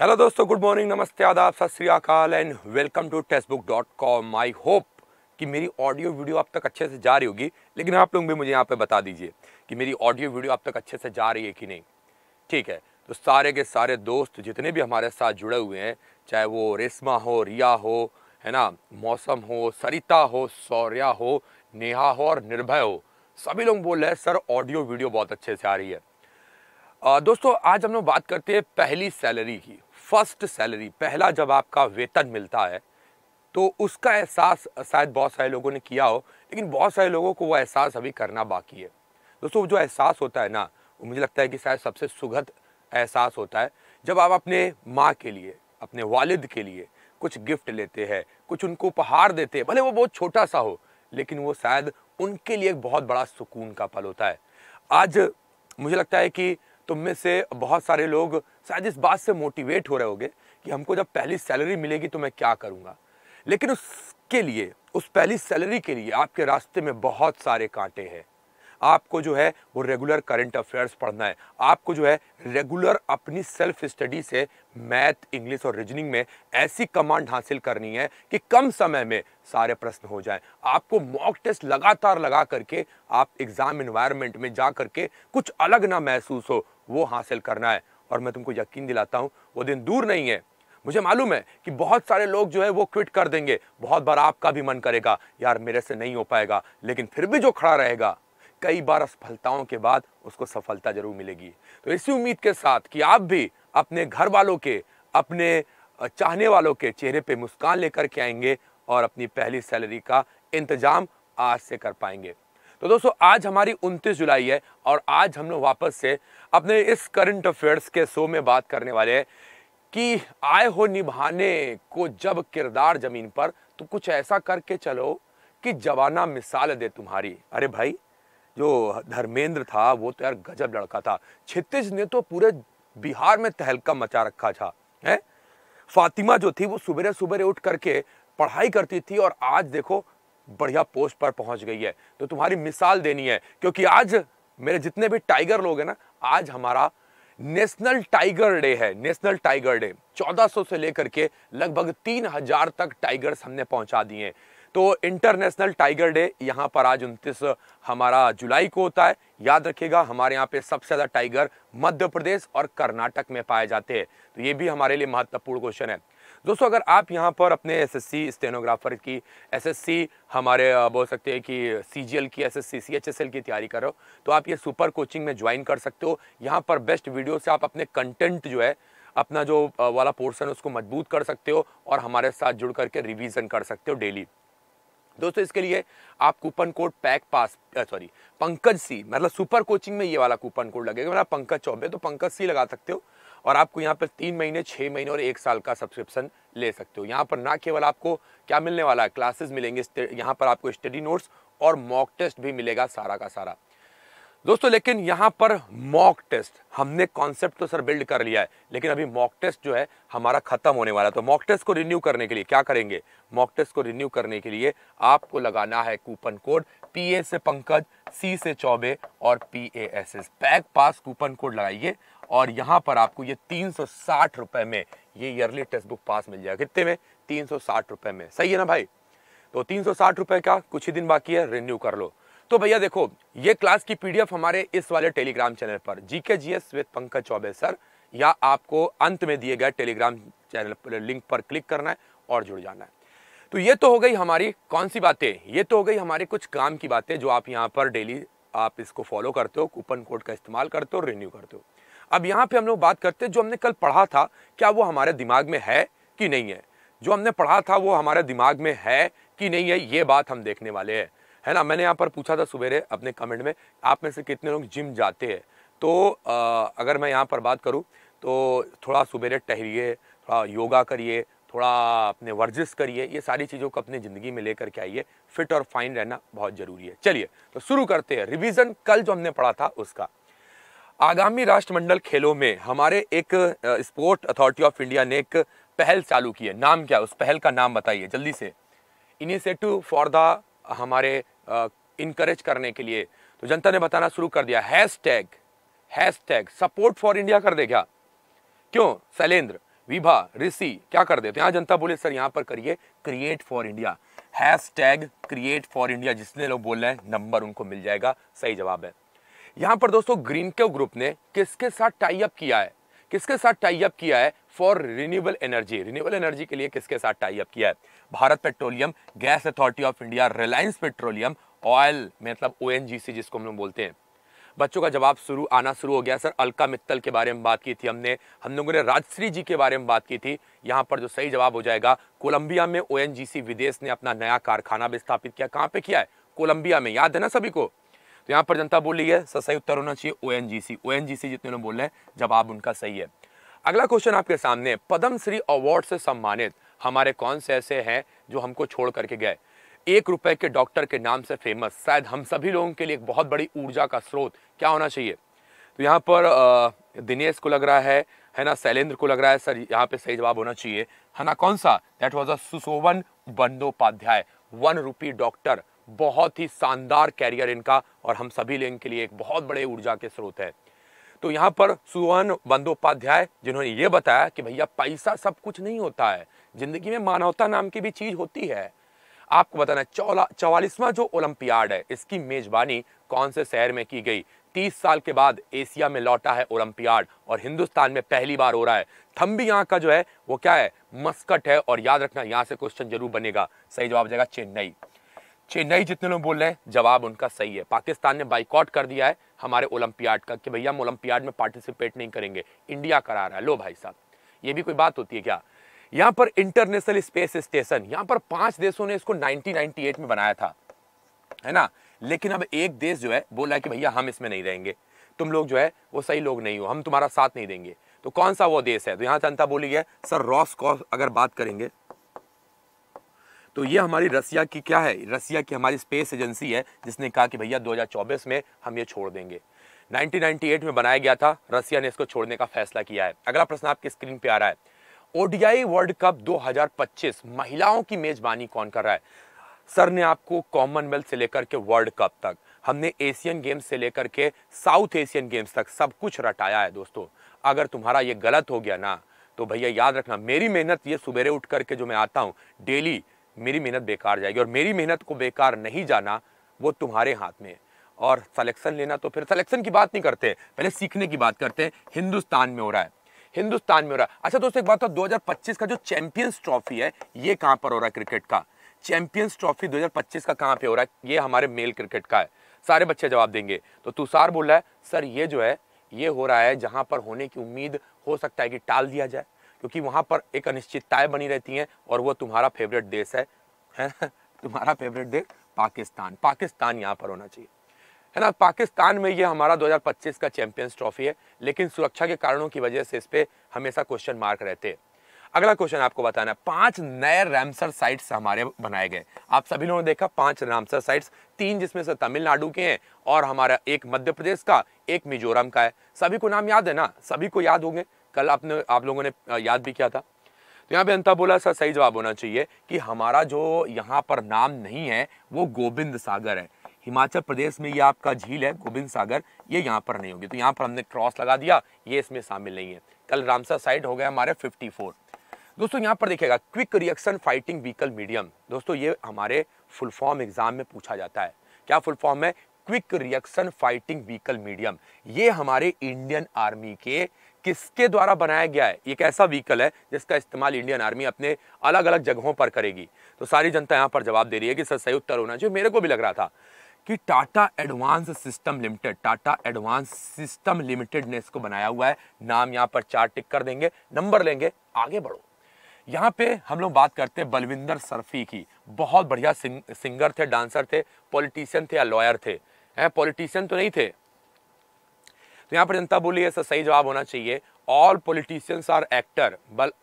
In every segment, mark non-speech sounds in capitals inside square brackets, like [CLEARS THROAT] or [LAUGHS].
hello दोस्तों good morning नमस्ते आदाब सत अकाल and welcome to text book dot com I hope कि मेरी ऑडियो वीडियो आप तक अच्छे से जा रही होगी लेकिन आप लोग भी मुझे यहाँ पे बता दीजिए कि मेरी ऑडियो वीडियो आप तक अच्छे से जा रही है कि नहीं ठीक है तो सारे के सारे दोस्त जितने भी हमारे साथ जुड़े हुए हैं चाहे वो रेशमा हो रिया हो है ना मौसम हो सरिता हो सौर्या हो नेहा हो और निर्भय हो सभी लोग बोल रहे हैं सर ऑडियो वीडियो बहुत अच्छे से आ रही है दोस्तों आज हम लोग बात करते हैं पहली सैलरी की फर्स्ट सैलरी पहला जब आपका वेतन मिलता है तो उसका एहसास शायद बहुत सारे लोगों ने किया हो लेकिन बहुत सारे लोगों को वो एहसास अभी करना बाकी है दोस्तों जो एहसास होता है ना वो मुझे लगता है कि शायद सबसे सुखद एहसास होता है जब आप अपने माँ के लिए अपने वालिद के लिए कुछ गिफ्ट लेते हैं कुछ उनको उपहार देते हैं भले वो बहुत छोटा सा हो लेकिन वो शायद उनके लिए एक बहुत बड़ा सुकून का पल होता है आज मुझे लगता है कि तुम में से बहुत सारे लोग शायद इस बात से मोटिवेट हो रहे होगे कि हमको जब पहली सैलरी मिलेगी तो मैं क्या करूँगा लेकिन उसके लिए उस पहली सैलरी के लिए आपके रास्ते में बहुत सारे कांटे हैं आपको जो है वो रेगुलर करंट अफेयर्स पढ़ना है आपको जो है रेगुलर अपनी सेल्फ स्टडी से मैथ इंग्लिश और रीजनिंग में ऐसी कमांड हासिल करनी है कि कम समय में सारे प्रश्न हो जाएं आपको मॉक टेस्ट लगातार लगा करके आप एग्ज़ाम इन्वायरमेंट में जा करके कुछ अलग ना महसूस हो वो हासिल करना है और मैं तुमको यकीन दिलाता हूँ वो दिन दूर नहीं है मुझे मालूम है कि बहुत सारे लोग जो है वो क्विट कर देंगे बहुत बार आपका भी मन करेगा यार मेरे से नहीं हो पाएगा लेकिन फिर भी जो खड़ा रहेगा कई बार असफलताओं के बाद उसको सफलता जरूर मिलेगी तो इसी उम्मीद के साथ कि आप भी अपने घर वालों के अपने चाहने वालों के चेहरे पे मुस्कान लेकर के आएंगे और अपनी पहली सैलरी का इंतजाम आज से कर पाएंगे तो दोस्तों आज हमारी 29 जुलाई है और आज हम लोग वापस से अपने इस करंट अफेयर्स के शो में बात करने वाले हैं कि आए हो निभाने को जब किरदार ज़मीन पर तो कुछ ऐसा करके चलो कि जवाना मिसाल दे तुम्हारी अरे भाई जो धर्मेंद्र था वो तो यार गजब लड़का था छत्तीस ने तो पूरे बिहार में तहलका मचा रखा था है फातिमा जो थी वो सुबह सुबह उठ करके पढ़ाई करती थी और आज देखो बढ़िया पोस्ट पर पहुंच गई है तो तुम्हारी मिसाल देनी है क्योंकि आज मेरे जितने भी टाइगर लोग हैं ना आज हमारा नेशनल टाइगर डे है नेशनल टाइगर डे 1400 से लेकर के लगभग 3000 तक टाइगर्स हमने पहुंचा दिए तो इंटरनेशनल टाइगर डे यहाँ पर आज उनतीस हमारा जुलाई को होता है याद रखिएगा हमारे यहाँ पे सबसे ज़्यादा टाइगर मध्य प्रदेश और कर्नाटक में पाए जाते हैं तो ये भी हमारे लिए महत्वपूर्ण क्वेश्चन है दोस्तों अगर आप यहाँ पर अपने एसएससी स्टेनोग्राफर की एसएससी हमारे बोल सकते हैं कि सीजीएल की एसएससी सीएचएसएल की तैयारी कर रहे हो तो आप ये सुपर कोचिंग में ज्वाइन कर सकते हो यहाँ पर बेस्ट वीडियो से आप अपने कंटेंट जो है अपना जो वाला पोर्सन उसको मजबूत कर सकते हो और हमारे साथ जुड़ करके रिविज़न कर सकते हो डेली दोस्तों इसके लिए आप coupon code pack pass sorry Pankaj C मतलब सुपर कोचिंग में ये वाला कूपन कोड लगेगा मतलब पंकज चौबे तो पंकज सी लगा सकते हो और आपको यहाँ पर तीन महीने छः महीने और एक साल का सब्सक्रिप्शन ले सकते हो यहाँ पर ना केवल आपको क्या मिलने वाला है क्लासेस मिलेंगे यहाँ पर आपको स्टडी नोट्स और मॉक टेस्ट भी मिलेगा सारा का सारा दोस्तों लेकिन यहाँ पर मॉक टेस्ट हमने कॉन्सेप्ट तो सर बिल्ड कर लिया है लेकिन अभी मॉक टेस्ट जो है हमारा खत्म होने वाला है तो मॉक टेस्ट को रिन्यू करने के लिए क्या करेंगे मॉक टेस्ट को रिन्यू करने के लिए आपको लगाना है कूपन कोड पी ए से पंकज सी से चौबे और P A S S back pass coupon code लगाइए और यहाँ पर आपको ये तीन सौ साठ रुपए में ये ईयरली टेक्स्ट बुक पास मिल जाएगा कितने में तीन सौ साठ रुपए में सही है ना भाई तो तीन सौ साठ रुपए का कुछ ही दिन बाकी है रिन्यू कर लो तो भैया देखो ये क्लास की पीडीएफ हमारे इस वाले टेलीग्राम चैनल पर GK S with Pankaj Choubey sir या आपको अंत में दिए गए टेलीग्राम चैनल लिंक पर क्लिक करना है और जुड़ जाना है तो ये तो हो गई हमारी कौन सी बातें ये तो हो गई हमारे कुछ काम की बातें जो आप यहाँ पर डेली आप इसको फॉलो करते हो कूपन कोड का इस्तेमाल करते हो रिन्यू करते हो अब यहाँ पे हम लोग बात करते हैं जो हमने कल पढ़ा था क्या वो हमारे दिमाग में है कि नहीं है जो हमने पढ़ा था वो हमारे दिमाग में है कि नहीं है ये बात हम देखने वाले हैं है ना मैंने यहाँ पर पूछा था सवेरे अपने कमेंट में आप में से कितने लोग जिम जाते हैं तो आ, अगर मैं यहाँ पर बात करूँ तो थोड़ा सवेरे टहरिए थोड़ा योगा करिए थोड़ा अपने वर्जिश करिए ये सारी चीज़ों को अपनी ज़िंदगी में लेकर के आइए फिट और फाइन रहना बहुत ज़रूरी है चलिए तो शुरू करते हैं रिवीजन कल जो हमने पढ़ा था उसका आगामी राष्ट्रमंडल खेलों में हमारे एक स्पोर्ट अथॉरिटी ऑफ इंडिया ने एक पहल चालू की है नाम क्या उस पहल का नाम बताइए जल्दी से इनिशिएटिव फॉर द हमारे इनक्रेज करने के लिए तो जनता ने बताना शुरू कर दिया hash tag hash tag support for India कर दे क्या क्यों शैलेंद्र विभा ऋषि क्या कर दे तो यहाँ जनता बोले सर यहाँ पर करिए create for India hash tag create for India जिसने लोग बोल रहे हैं नंबर उनको मिल जाएगा सही जवाब है यहाँ पर दोस्तों ग्रीन के ग्रुप ने किसके साथ टाई अप किया है किसके साथ टाई अप किया है for renewable energy renewable energy के लिए किसके साथ टाई अप किया है Bharat petroleum gas authority of India Reliance petroleum oil मतलब ओ जिसको हम लोग बोलते हैं बच्चों का जवाब शुरू आना शुरू हो गया सर अलका मित्तल के बारे में बात की थी हमने हम लोगों ने राजश्री जी के बारे में बात की थी यहाँ पर जो सही जवाब हो जाएगा कोलंबिया में ओएनजीसी विदेश ने अपना नया कारखाना भी स्थापित किया कहाँ पे किया है कोलंबिया में याद है ना सभी को तो यहाँ पर जनता बोल रही है सही उत्तर होना चाहिए ओ एन ओ जितने लोग बोल रहे हैं जवाब उनका सही है अगला क्वेश्चन आपके सामने पद्म श्री अवार्ड से सम्मानित हमारे कौन से ऐसे हैं जो हमको छोड़ करके गए एक रुपए के डॉक्टर के नाम से फेमस शायद हम सभी लोगों के लिए एक बहुत बड़ी ऊर्जा का स्रोत क्या होना चाहिए तो यहाँ पर दिनेश को लग रहा है है ना शैलेंद्र को लग रहा है सर यहाँ पे सही जवाब होना चाहिए है ना कौन सा that was a Sushobhan Bandopadhyay one rupee doctor बहुत ही शानदार कैरियर इनका और हम सभी लिंग के लिए एक बहुत बड़े ऊर्जा के स्रोत है तो यहाँ पर सुवन बंदोपाध्याय जिन्होंने ये बताया कि भैया पैसा सब कुछ नहीं होता है जिंदगी में मानवता नाम की भी चीज होती है आपको बताना चौला चौवालीसवा जो ओलंपियाड है इसकी मेजबानी कौन से शहर में की गई तीस साल के बाद एशिया में लौटा है ओलंपियाड और हिंदुस्तान में पहली बार हो रहा है थम्बी यहाँ का जो है वो क्या है मस्कट है और याद रखना यहाँ से क्वेश्चन जरूर बनेगा सही जवाब जाएगा चेन्नई चेन्नई जितने लोग बोल रहे हैं जवाब उनका सही है पाकिस्तान ने बाइकआउट कर दिया है हमारे ओलंपियाड का कि भैया हम ओलंपियाड में पार्टिसिपेट नहीं करेंगे इंडिया करा रहा है लो भाई साहब ये भी कोई बात होती है क्या यहाँ पर इंटरनेशनल स्पेस स्टेशन यहाँ पर पांच देशों ने इसको 1998 में बनाया था है ना लेकिन अब एक देश जो है बोला है कि भैया हम इसमें नहीं रहेंगे तुम लोग जो है वो सही लोग नहीं हो हम तुम्हारा साथ नहीं देंगे तो कौन सा वो देश है तो यहाँ जनता बोली है सर रॉस कॉस अगर बात करेंगे तो ये हमारी रसिया की क्या है रसिया की हमारी स्पेस एजेंसी है जिसने कहा कि भैया 2024 में हम ये छोड़ देंगे 1998 में बनाया गया था रसिया ने इसको छोड़ने का फैसला किया है अगला प्रश्न आपके स्क्रीन पे आ रहा है ओडीआई वर्ल्ड कप 2025 महिलाओं की मेजबानी कौन कर रहा है सर ने आपको कॉमनवेल्थ से लेकर के वर्ल्ड कप तक हमने एशियन गेम्स से लेकर के साउथ एशियन गेम्स तक सब कुछ रटाया है दोस्तों अगर तुम्हारा ये गलत हो गया ना तो भैया याद रखना मेरी मेहनत ये सुबेरे उठ करके जो मैं आता हूँ डेली मेरी मेहनत बेकार जाएगी और मेरी मेहनत को बेकार नहीं जाना वो तुम्हारे हाथ में है और सलेक्शन लेना तो फिर सलेक्शन की बात नहीं करते पहले सीखने की बात करते हैं हिंदुस्तान में हो रहा है हिंदुस्तान में हो रहा है अच्छा दोस्तों एक बात तो 2025 का जो चैंपियंस ट्रॉफी है ये कहाँ पर हो रहा है क्रिकेट का चैंपियंस ट्रॉफी 2025 का कहाँ पे हो रहा है ये हमारे मेल क्रिकेट का है सारे बच्चे जवाब देंगे तो तुषार बोल रहा है सर ये जो है ये हो रहा है जहाँ पर होने की उम्मीद हो सकता है कि टाल दिया जाए क्योंकि वहाँ पर एक अनिश्चितताएँ बनी रहती हैं और वो तुम्हारा फेवरेट देश है है ना [LAUGHS] तुम्हारा फेवरेट देश पाकिस्तान पाकिस्तान यहाँ पर होना चाहिए है ना पाकिस्तान में ये हमारा 2025 का चैंपियंस ट्रॉफी है लेकिन सुरक्षा के कारणों की वजह से इस पर हमेशा क्वेश्चन मार्क रहते हैं अगला क्वेश्चन आपको बताना है पांच नए रैमसर साइट्स हमारे बनाए गए आप सभी लोगों ने देखा पांच रैमसर साइट्स तीन जिसमें से तमिलनाडु के हैं और हमारा एक मध्य प्रदेश का एक मिजोरम का है सभी को नाम याद है ना सभी को याद होंगे कल आपने आप लोगों ने याद भी किया था तो यहाँ पे अंता बोला सर सही जवाब होना चाहिए कि हमारा जो यहाँ पर नाम नहीं है वो गोविंद सागर है हिमाचल प्रदेश में ये आपका झील है गोविंद सागर ये यहाँ पर नहीं होगी तो यहाँ पर हमने क्रॉस लगा दिया ये इसमें शामिल नहीं है कल रामसर साइड हो गया हमारे 54 दोस्तों यहाँ पर देखिएगा quick reaction fighting vehicle medium दोस्तों ये हमारे फुल फॉर्म एग्जाम में पूछा जाता है क्या फुल फॉर्म है quick reaction fighting vehicle medium ये हमारे इंडियन आर्मी के किसके द्वारा बनाया गया है एक ऐसा व्हीकल है जिसका इस्तेमाल इंडियन आर्मी अपने अलग अलग जगहों पर करेगी तो सारी जनता यहाँ पर जवाब दे रही है कि सर सही उत्तर होना चाहिए मेरे को भी लग रहा था कि Tata advance system limited Tata advance system limited ने इसको बनाया हुआ है नाम यहाँ पर चार टिक कर देंगे नंबर लेंगे आगे बढ़ो यहाँ पे हम लोग बात करते हैं बलविंदर सरफी की बहुत बढ़िया सिंग, सिंगर थे डांसर थे पॉलिटिशियन थे या लॉयर थे हैं पॉलिटिशियन तो नहीं थे तो यहाँ पर जनता बोली ऐसा सही जवाब होना चाहिए all politicians are actor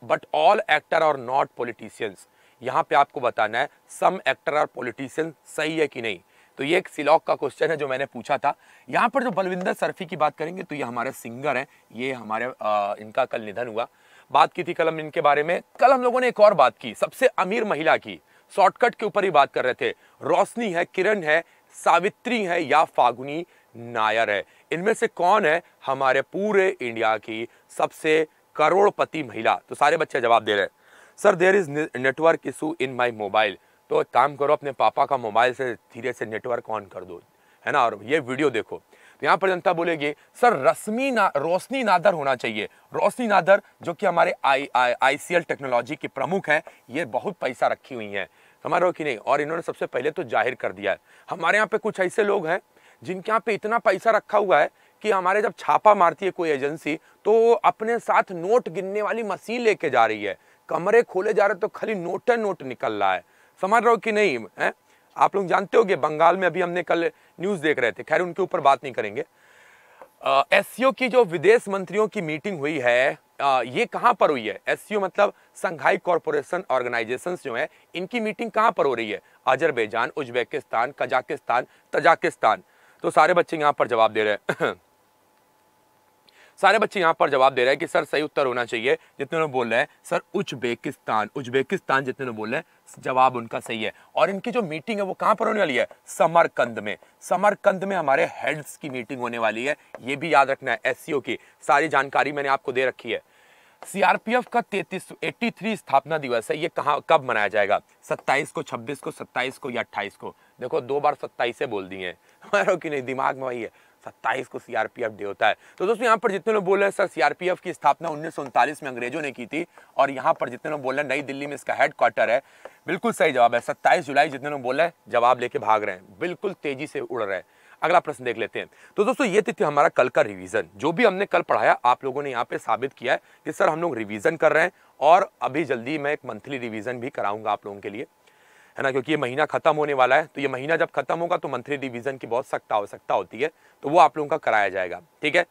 but all actor are not politicians यहाँ पे आपको बताना है सम एक्टर आर पोलिटिशियन सही है कि नहीं तो ये एक सिलॉक का क्वेश्चन है जो मैंने पूछा था यहाँ पर जो बलविंदर सरफी की बात करेंगे तो ये हमारे सिंगर हैं ये हमारे आ, इनका कल निधन हुआ बात की थी कल हम इनके बारे में कल हम लोगों ने एक और बात की सबसे अमीर महिला की शॉर्टकट के ऊपर ही बात कर रहे थे रोशनी है किरण है सावित्री है या फागुनी नायर है इनमें से कौन है हमारे पूरे इंडिया की सबसे करोड़पति महिला तो सारे बच्चे जवाब दे रहे हैं sir there is network issue in my mobile तो एक काम करो अपने पापा का मोबाइल से धीरे से नेटवर्क ऑन कर दो है ना और ये वीडियो देखो तो यहाँ पर जनता बोलेगी सर रश्मि ना रोशनी नादर होना चाहिए रोशनी नादर जो कि हमारे आई आई आई सी एल टेक्नोलॉजी की प्रमुख है ये बहुत पैसा रखी हुई है समझ रहे हो कि नहीं और इन्होंने सबसे पहले तो जाहिर कर दिया है हमारे यहाँ पे कुछ ऐसे लोग हैं जिनके यहाँ पे इतना पैसा रखा हुआ है कि हमारे जब छापा मारती है कोई एजेंसी तो अपने साथ नोट गिनने वाली मशीन लेके जा रही है कमरे खोले जा रहे तो खाली नोट नोट निकल रहा है समझ रहे हो कि नहीं है आप लोग जानते हो बंगाल में अभी हमने कल न्यूज़ देख रहे थे खैर उनके ऊपर बात नहीं करेंगे एस की जो विदेश मंत्रियों की मीटिंग हुई है आ, ये कहाँ पर हुई है एस मतलब संघाई कॉरपोरेशन ऑर्गेनाइजेशन जो है इनकी मीटिंग कहाँ पर हो रही है अजरबैजान उज्बेकिस्तान कजाकिस्तान तजाकिस्तान तो सारे बच्चे यहाँ पर जवाब दे रहे हैं [COUGHS] सारे बच्चे यहाँ पर जवाब दे रहे हैं कि सर सही उत्तर होना चाहिए जितने लोग बोल रहे हैं सर उज्बेकिस्तान उज्बेकिस्तान जितने लोग बोल रहे हैं जवाब उनका सही है और इनकी जो मीटिंग है वो कहाँ पर होने वाली है समरकंद में समरकंद में हमारे हेड्स की मीटिंग होने वाली है ये भी याद रखना है एस की सारी जानकारी मैंने आपको दे रखी है सीआरपीएफ का तैतीस एट्टी थ्री स्थापना दिवस है ये कहाँ कब मनाया जाएगा 27 को 26 को 27 को या 28 को देखो दो बार सत्ताईस बोल दिए हैं [LAUGHS] कि नहीं दिमाग में वही है सत्ताईस को सीआरपीएफ डे होता है तो दोस्तों यहाँ पर जितने लोग बोल रहे हैं सर सीआरपीएफ की स्थापना उन्नीस में अंग्रेजों ने की थी और यहाँ पर जितने लोग बोल रहे हैं नई दिल्ली में इसका हेडक्वार्टर है बिल्कुल सही जवाब है सत्ताईस जुलाई जितने लोग बोल रहे हैं जवाब लेके भाग रहे हैं बिल्कुल तेजी से उड़ रहे हैं अगला प्रश्न देख लेते हैं तो दोस्तों ये तिथि हमारा कल का रिवीजन जो भी हमने कल पढ़ाया आप लोगों ने यहाँ पे साबित किया है कि सर हम लोग रिवीजन कर रहे हैं और अभी जल्दी मैं एक मंथली रिवीजन भी कराऊंगा आप लोगों के लिए है ना क्योंकि ये महीना खत्म होने वाला है तो ये महीना जब खत्म होगा तो मंथली डिवीजन की बहुत सख्त आवश्यकता होती है तो वो आप लोगों का कराया जाएगा ठीक है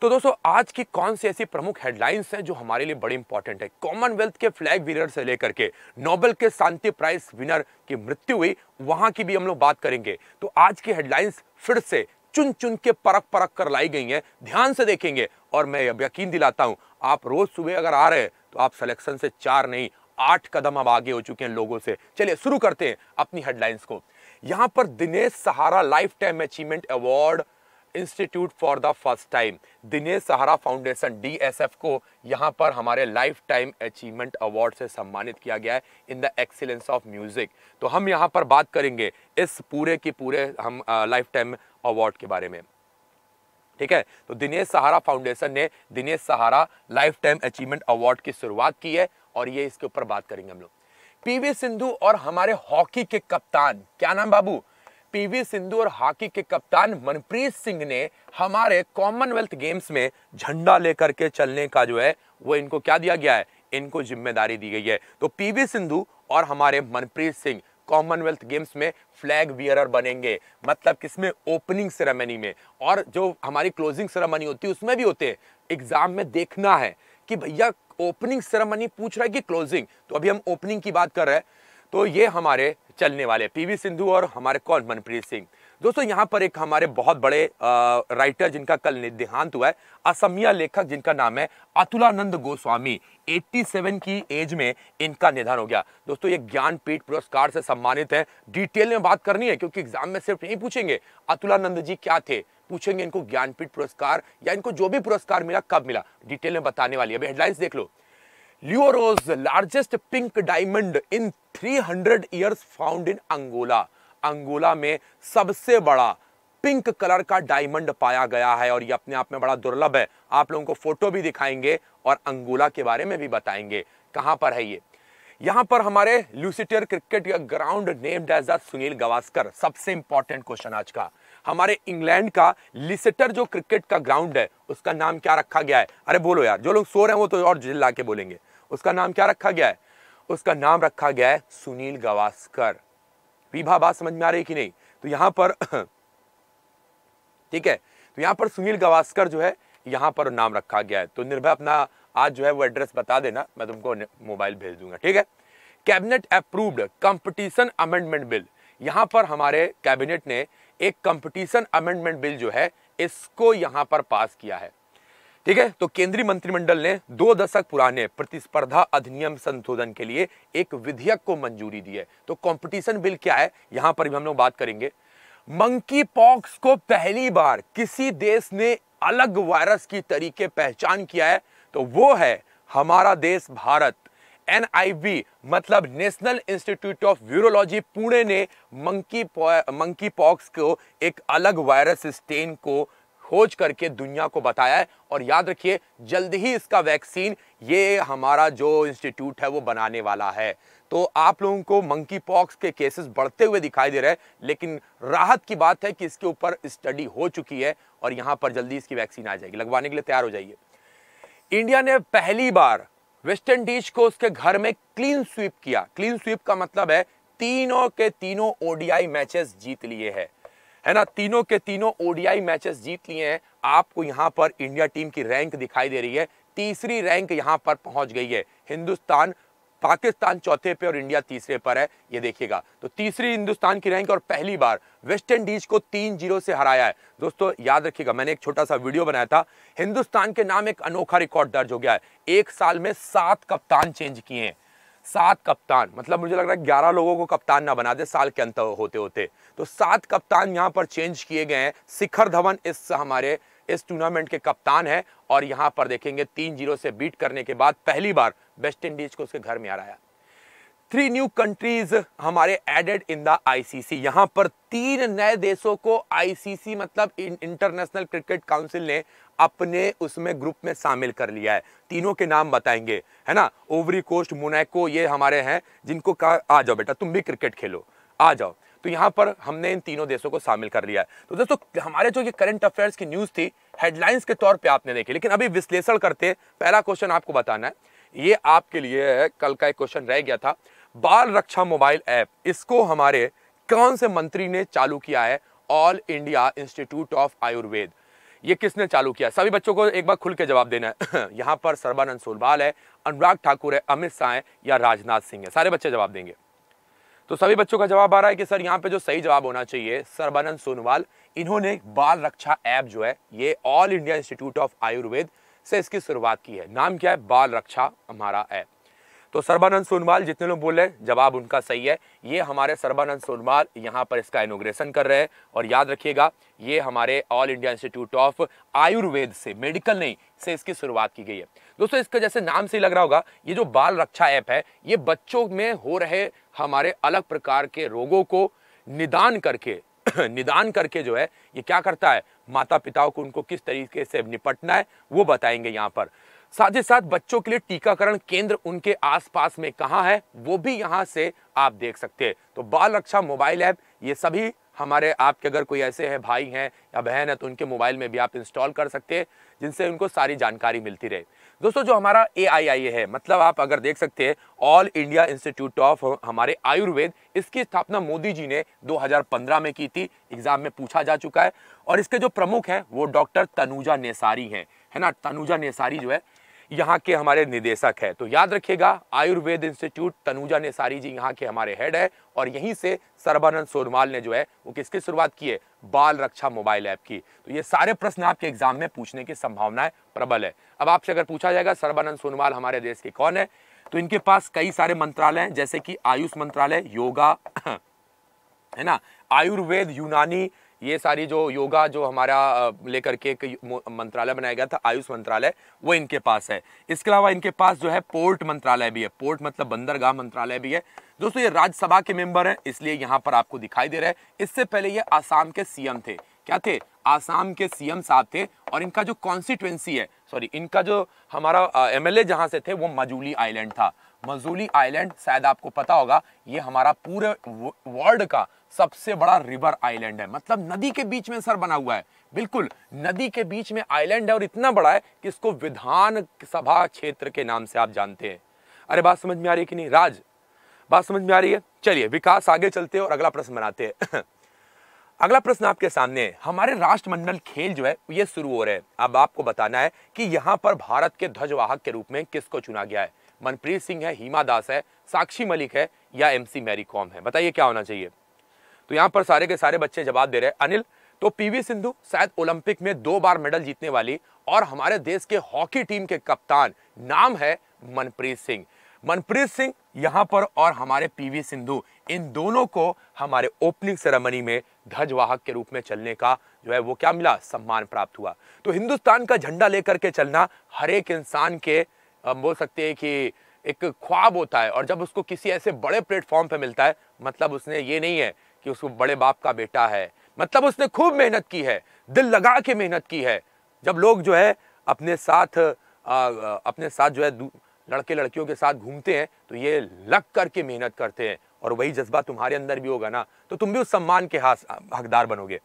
तो दोस्तों आज की कौन सी ऐसी प्रमुख हेडलाइंस हैं जो हमारे लिए बड़ी इंपॉर्टेंट है कॉमनवेल्थ के फ्लैग विनर से लेकर के नोबेल के शांति प्राइज विनर की मृत्यु हुई वहां की भी हम लोग बात करेंगे तो आज की हेडलाइंस फिर से चुन चुन के परख परख कर लाई गई हैं ध्यान से देखेंगे और मैं यकीन दिलाता हूं आप रोज सुबह अगर आ रहे हैं तो आप सिलेक्शन से चार नहीं आठ कदम अब आगे हो चुके हैं लोगों से चलिए शुरू करते हैं अपनी हेडलाइंस को यहां पर Dinesh Sahara life time achievement award institute for the first time Dinesh Sahara foundation DSF को यहाँ पर हमारे लाइफ टाइम अचीवमेंट अवार्ड से सम्मानित किया गया है in the excellence of music तो हम यहाँ पर बात करेंगे इस पूरे के पूरे हम लाइफ टाइम अवार्ड के बारे में ठीक है तो दिनेश सहारा फाउंडेशन ने Dinesh Sahara life time achievement award की शुरुआत की है और ये इसके ऊपर बात करेंगे हम लोग पीवी सिंधु और हमारे हॉकी के कप्तान क्या नाम बाबू पीवी सिंधु और हॉकी के कप्तान मनप्रीत सिंह ने हमारे कॉमनवेल्थ गेम्स में झंडा लेकर के चलने का जो है वो इनको क्या दिया गया है इनको जिम्मेदारी दी गई है तो पीवी सिंधु और हमारे मनप्रीत सिंह कॉमनवेल्थ गेम्स में फ्लैग वियरर बनेंगे मतलब किसमें ओपनिंग सेरेमनी में और जो हमारी क्लोजिंग सेरेमनी होती है उसमें भी होते हैं एग्जाम में देखना है कि भैया ओपनिंग सेरेमनी पूछ रहा है कि क्लोजिंग तो अभी हम ओपनिंग की बात कर रहे हैं तो ये हमारे चलने वाले पीवी सिंधु और हमारे कौन मनप्रीत सिंह दोस्तों यहाँ पर एक हमारे बहुत बड़े राइटर जिनका कल देहांत हुआ है असमिया लेखक जिनका नाम है अतुलानंद गोस्वामी 87 की एज में इनका निधन हो गया दोस्तों ये ज्ञानपीठ पुरस्कार से सम्मानित है डिटेल में बात करनी है क्योंकि एग्जाम में सिर्फ यही पूछेंगे अतुलानंद जी क्या थे पूछेंगे इनको ज्ञानपीठ पुरस्कार या इनको जो भी पुरस्कार मिला कब मिला डिटेल में बताने वाली अभी हेडलाइंस देख लो Lulo Rose largest pink diamond in 300 years found in Angola Angola में सबसे बड़ा पिंक कलर का डायमंड पाया गया है और ये अपने आप में बड़ा दुर्लभ है आप लोगों को फोटो भी दिखाएंगे और अंगोला के बारे में भी बताएंगे कहां पर है ये यहां पर हमारे लूसीटियर cricket ground named as Sunil Gavaskar सबसे इंपॉर्टेंट क्वेश्चन आज का हमारे इंग्लैंड का लिसेटर जो क्रिकेट का ग्राउंड है उसका नाम क्या रखा गया है अरे बोलो यार जो लोग सो रहे हैं वो तो और जिल के बोलेंगे उसका नाम क्या रखा गया है उसका नाम रखा गया है सुनील गवास्कर विभा बात समझ में आ रही कि नहीं तो यहां पर [CLEARS THROAT] ठीक है तो यहां पर सुनील गवास्कर जो है यहां पर नाम रखा गया है तो निर्भय अपना आज जो है वो एड्रेस बता देना मैं तुमको मोबाइल भेज दूंगा ठीक है cabinet approved competition amendment bill यहां पर हमारे कैबिनेट ने एक कंपटीशन अमेंडमेंट बिल जो है इसको यहां पर पास किया है ठीक है तो केंद्रीय मंत्रिमंडल ने दो दशक पुराने प्रतिस्पर्धा अधिनियम संशोधन के लिए एक विधेयक को मंजूरी दी है तो कंपटीशन बिल क्या है यहां पर भी हम लोग बात करेंगे मंकी पॉक्स को पहली बार किसी देश ने अलग वायरस की तरीके पहचान किया है तो वो है हमारा देश भारत एन मतलब national institute of urology Pune ने मंकी मंकी पॉक्स को एक अलग वायरस स्टेन को खोज करके दुनिया को बताया है और याद रखिए जल्द ही इसका वैक्सीन ये हमारा जो इंस्टीट्यूट है वो बनाने वाला है तो आप लोगों को मंकी पॉक्स के केसेस बढ़ते हुए दिखाई दे रहे हैं लेकिन राहत की बात है कि इसके ऊपर स्टडी हो चुकी है और यहाँ पर जल्दी इसकी वैक्सीन आ जाएगी लगवाने के लिए तैयार हो जाइए इंडिया ने पहली बार वेस्ट इंडीज को उसके घर में क्लीन स्वीप किया क्लीन स्वीप का मतलब है तीनों के तीनों ओडीआई मैचेस जीत लिए है है ना तीनों के तीनों ओडीआई मैचेस जीत लिए हैं आपको यहां पर इंडिया टीम की रैंक दिखाई दे रही है तीसरी रैंक यहां पर पहुंच गई है हिंदुस्तान पाकिस्तान चौथे पे और इंडिया तीसरे पर है ये देखिएगा तो तीसरी हिंदुस्तान की रैंक और पहली बार वेस्ट इंडीज को तीन जीरो से हराया है दोस्तों याद रखिएगा मैंने एक छोटा सा वीडियो बनाया था हिंदुस्तान के नाम एक अनोखा रिकॉर्ड दर्ज हो गया है एक साल में सात कप्तान चेंज किए हैं सात कप्तान मतलब मुझे लग रहा है ग्यारह लोगों को कप्तान ना बना दे साल के अंत होते होते तो सात कप्तान यहाँ पर चेंज किए गए हैं शिखर धवन इस हमारे इस टूर्नामेंट के कप्तान है और यहाँ पर देखेंगे तीन जीरो से बीट करने के बाद पहली बार वेस्ट इंडीज को उसके घर में हराया थ्री न्यू कंट्रीज हमारे एडेड इन द आईसीसी यहां पर तीन नए देशों को आईसीसी मतलब इंटरनेशनल क्रिकेट काउंसिल ने अपने उसमें ग्रुप में शामिल कर लिया है तीनों के नाम बताएंगे है ना ओवरी कोस्ट मोनाको ये हमारे हैं जिनको कहा आ जाओ बेटा तुम भी क्रिकेट खेलो आ जाओ तो यहाँ पर हमने इन तीनों देशों को शामिल कर लिया है तो दोस्तों हमारे जो ये करंट अफेयर्स की न्यूज़ थी हेडलाइंस के तौर पे आपने देखी लेकिन अभी विश्लेषण करते पहला क्वेश्चन आपको बताना है ये आपके लिए कल का एक क्वेश्चन रह गया था बाल रक्षा मोबाइल ऐप इसको हमारे कौन से मंत्री ने चालू किया है all India institute of Ayurveda ये किसने चालू किया सभी बच्चों को एक बार खुल के जवाब देना है [LAUGHS] यहाँ पर सर्बानंद सोनवाल है अनुराग ठाकुर है अमित शाह है या राजनाथ सिंह है सारे बच्चे जवाब देंगे तो सभी बच्चों का जवाब आ रहा है कि सर यहाँ पे जो सही जवाब होना चाहिए सर्बानंद सोनवाल इन्होंने बाल रक्षा ऐप जो है ये all India institute of Ayurveda से इसकी शुरुआत की है नाम क्या है बाल रक्षा हमारा ऐप तो सर्बानंद सोनवाल जितने लोग बोल रहे हैं जवाब उनका सही है ये हमारे सर्बानंद सोनवाल यहाँ पर इसका इनोग्रेशन कर रहे हैं और याद रखिएगा ये हमारे all India institute of Ayurveda से मेडिकल नहीं से इसकी शुरुआत की गई है दोस्तों इसका जैसे नाम से ही लग रहा होगा ये जो बाल रक्षा ऐप है ये बच्चों में हो रहे हमारे अलग प्रकार के रोगों को निदान करके [CLEARS THROAT] निदान करके जो है ये क्या करता है माता पिताओं को उनको किस तरीके से निपटना है वो बताएंगे यहाँ पर साथ ही साथ बच्चों के लिए टीकाकरण केंद्र उनके आसपास में कहाँ है वो भी यहाँ से आप देख सकते हैं तो बाल रक्षा मोबाइल ऐप ये सभी हमारे आपके अगर कोई ऐसे हैं भाई हैं या बहन है तो उनके मोबाइल में भी आप इंस्टॉल कर सकते हैं जिनसे उनको सारी जानकारी मिलती रहे दोस्तों जो हमारा ए आई आई है मतलब आप अगर देख सकते हैं ऑल इंडिया इंस्टीट्यूट ऑफ हमारे आयुर्वेद इसकी स्थापना मोदी जी ने 2015 में की थी एग्जाम में पूछा जा चुका है और इसके जो प्रमुख हैं वो डॉक्टर तनुजा नेसारी हैं है ना तनुजा नेसारी जो है यहाँ के हमारे निदेशक है तो याद रखिएगा आयुर्वेद इंस्टीट्यूट तनुजा नेसारी जी यहाँ के हमारे हेड है और यहीं से सर्बानंद सोनवाल ने जो है वो किसकी शुरुआत की है बाल रक्षा मोबाइल ऐप की तो ये सारे प्रश्न आपके एग्जाम में पूछने की संभावनाएं प्रबल है अब आपसे अगर पूछा जाएगा सर्बानंद सोनवाल हमारे देश के कौन है तो इनके पास कई सारे मंत्रालय हैं जैसे कि आयुष मंत्रालय योगा [CLEARS THROAT] है ना आयुर्वेद यूनानी ये सारी जो योगा जो हमारा लेकर के एक मंत्रालय बनाया गया था आयुष मंत्रालय वो इनके पास है इसके अलावा इनके पास जो है पोर्ट मंत्रालय भी है पोर्ट मतलब बंदरगाह मंत्रालय भी है दोस्तों ये राज्यसभा के मेंबर हैं इसलिए यहाँ पर आपको दिखाई दे रहा है इससे पहले ये आसाम के सीएम थे क्या थे आसाम के सीएम साहब थे और इनका जो कॉन्स्टिट्युएंसी है सॉरी इनका जो हमारा एमएलए जहाँ से थे वो मजूली आइलैंड था मजूली आइलैंड शायद आपको पता होगा ये हमारा पूरे वर्ल्ड का सबसे बड़ा रिवर आइलैंड है मतलब नदी के बीच में सर बना हुआ है बिल्कुल नदी के बीच में आइलैंड है और इतना बड़ा है कि इसको विधान सभा क्षेत्र के नाम से आप जानते हैं अरे बात समझ में आ रही है कि नहीं राज बात समझ में आ रही है चलिए विकास आगे चलते हैं और अगला प्रश्न बनाते हैं [CLEARS THROAT] अगला प्रश्न आपके सामने है हमारे राष्ट्रमंडल खेल जो है ये शुरू हो रहे हैं अब आपको बताना है कि यहाँ पर भारत के ध्वजवाहक के रूप में किसको चुना गया है मनप्रीत सिंह है हीमा दास है साक्षी मलिक है या एम सी मैरी कॉम है बताइए क्या होना चाहिए तो यहाँ पर सारे के सारे बच्चे जवाब दे रहे हैं अनिल तो पीवी सिंधु शायद ओलंपिक में दो बार मेडल जीतने वाली और हमारे देश के हॉकी टीम के कप्तान नाम है मनप्रीत सिंह मनप्रीत सिंह यहां पर और हमारे पीवी सिंधु इन दोनों को हमारे ओपनिंग सेरेमनी में ध्वजवाहक के रूप में चलने का जो है वो क्या मिला सम्मान प्राप्त हुआ तो हिंदुस्तान का झंडा लेकर के चलना हर एक इंसान के हम बोल सकते हैं कि एक ख्वाब होता है और जब उसको किसी ऐसे बड़े प्लेटफॉर्म पे मिलता है मतलब उसने ये नहीं है कि उसको बड़े बाप का बेटा है मतलब उसने खूब मेहनत की है दिल लगा के मेहनत की है जब लोग जो है अपने साथ आ, अपने साथ जो है लड़के लड़कियों के साथ घूमते हैं तो ये लग करके मेहनत करते हैं और वही जज्बा तुम्हारे अंदर भी होगा ना तो तुम भी उस सम्मान के हकदार बनोगे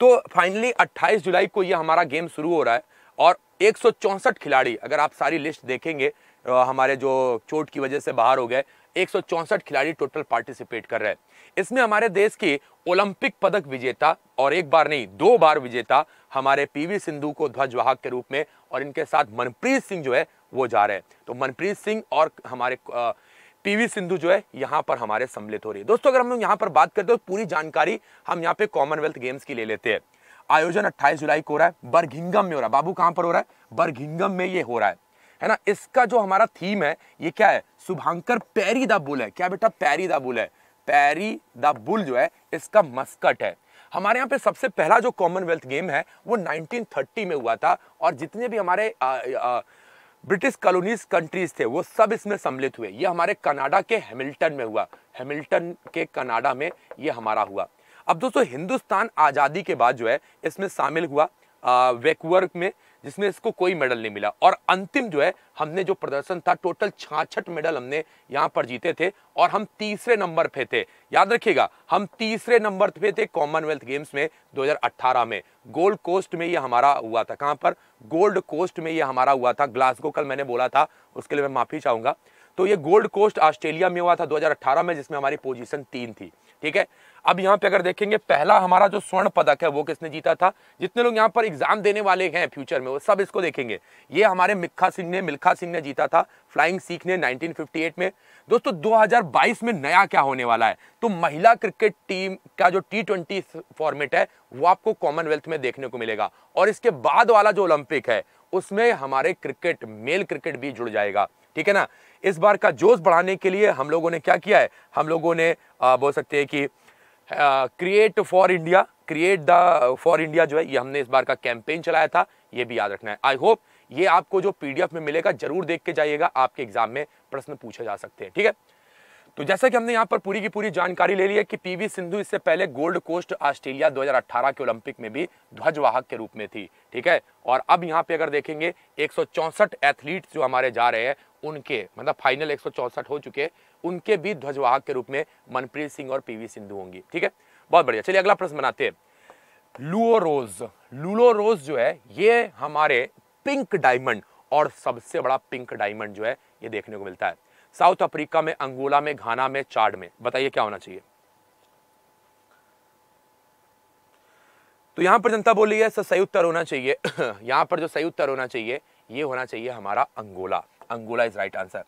तो फाइनली 28 जुलाई को ये हमारा गेम शुरू हो रहा है और एक खिलाड़ी अगर आप सारी लिस्ट देखेंगे हमारे जो चोट की वजह से बाहर हो गए एक खिलाड़ी टोटल पार्टिसिपेट कर रहे हैं इसमें हमारे देश की ओलंपिक पदक विजेता और एक बार नहीं दो बार विजेता हमारे पीवी सिंधु को ध्वजवाहक के रूप में और इनके साथ मनप्रीत सिंह जो है वो जा रहे हैं तो मनप्रीत सिंह और हमारे पीवी सिंधु जो है यहाँ पर हमारे सम्मिलित हो रही है दोस्तों अगर हम यहाँ पर बात करते हैं तो पूरी जानकारी हम यहाँ पे कॉमनवेल्थ गेम्स की ले लेते हैं आयोजन 28 जुलाई को हो रहा है बरघिंगम में हो रहा है बाबू कहाँ पर हो रहा है बरघिंगम में ये हो रहा है है ना इसका जो हमारा थीम है ये क्या है शुभांकर पैरी द बुल है क्या बेटा पैरी द बुल है पैरी द बुल जो है इसका मस्कट है हमारे यहाँ पे सबसे पहला जो कॉमनवेल्थ गेम है वो 1930 में हुआ था और जितने भी हमारे आ, आ, ब्रिटिश कॉलोनीज कंट्रीज थे वो सब इसमें सम्मिलित हुए ये हमारे कनाडा के हैमिल्टन में हुआ हैमिल्टन के कनाडा में ये हमारा हुआ अब दोस्तों हिंदुस्तान आज़ादी के बाद जो है इसमें शामिल हुआ वेकवर्क में जिसमें इसको कोई मेडल नहीं मिला और अंतिम जो है हमने जो प्रदर्शन था टोटल छाछठ मेडल हमने यहाँ पर जीते थे और हम तीसरे नंबर पे थे याद रखिएगा हम तीसरे नंबर पे थे कॉमनवेल्थ गेम्स में 2018 में गोल्ड कोस्ट में ये हमारा हुआ था कहाँ पर गोल्ड कोस्ट में ये हमारा हुआ था ग्लासगो कल मैंने बोला था उसके लिए मैं माफ़ी चाहूँगा तो ये गोल्ड कोस्ट ऑस्ट्रेलिया में हुआ था दो में जिसमें हमारी पोजिशन तीन थी ठीक है अब यहाँ पे अगर देखेंगे पहला हमारा जो स्वर्ण पदक है वो किसने जीता था जितने लोग यहाँ पर एग्जाम देने वाले हैं फ्यूचर में वो सब इसको देखेंगे ये हमारे मिखा सिंह ने मिल्खा सिंह ने जीता था फ्लाइंग सीख ने 1958 में दोस्तों 2022 में नया क्या होने वाला है तो महिला क्रिकेट टीम का जो टी ट्वेंटी फॉर्मेट है वो आपको कॉमनवेल्थ में देखने को मिलेगा और इसके बाद वाला जो ओलंपिक है उसमें हमारे क्रिकेट मेल क्रिकेट भी जुड़ जाएगा ठीक है ना इस बार का जोश बढ़ाने के लिए हम लोगों ने क्या किया है हम लोगों ने बोल सकते हैं कि create for India create the for India जो है ये हमने इस बार का कैंपेन चलाया था ये भी याद रखना है आई होप ये आपको जो पीडीएफ में मिलेगा जरूर देख के जाइएगा आपके एग्जाम में प्रश्न पूछे जा सकते हैं ठीक है तो जैसा कि हमने यहाँ पर पूरी की पूरी जानकारी ले ली है कि पीवी सिंधु इससे पहले गोल्ड कोस्ट ऑस्ट्रेलिया 2018 के ओलंपिक में भी ध्वजवाहक के रूप में थी ठीक है और अब यहाँ पे अगर देखेंगे एक एथलीट्स जो हमारे जा रहे हैं उनके मतलब फाइनल एक हो चुके उनके भी ध्वजवाहक के रूप में मनप्रीत सिंह और पी सिंधु होंगी ठीक है बहुत बढ़िया चलिए अगला प्रश्न बनाते हैं लुओरोज लुलोरोज जो है ये हमारे पिंक डायमंड और सबसे बड़ा पिंक डायमंड जो है ये देखने को मिलता है साउथ अफ्रीका में अंगोला में घाना में चाड में बताइए क्या होना चाहिए तो यहां पर जनता बोली है सही उत्तर होना चाहिए [CLEARS THROAT] यहां पर जो सही उत्तर होना चाहिए ये होना चाहिए हमारा Angola Angola is right answer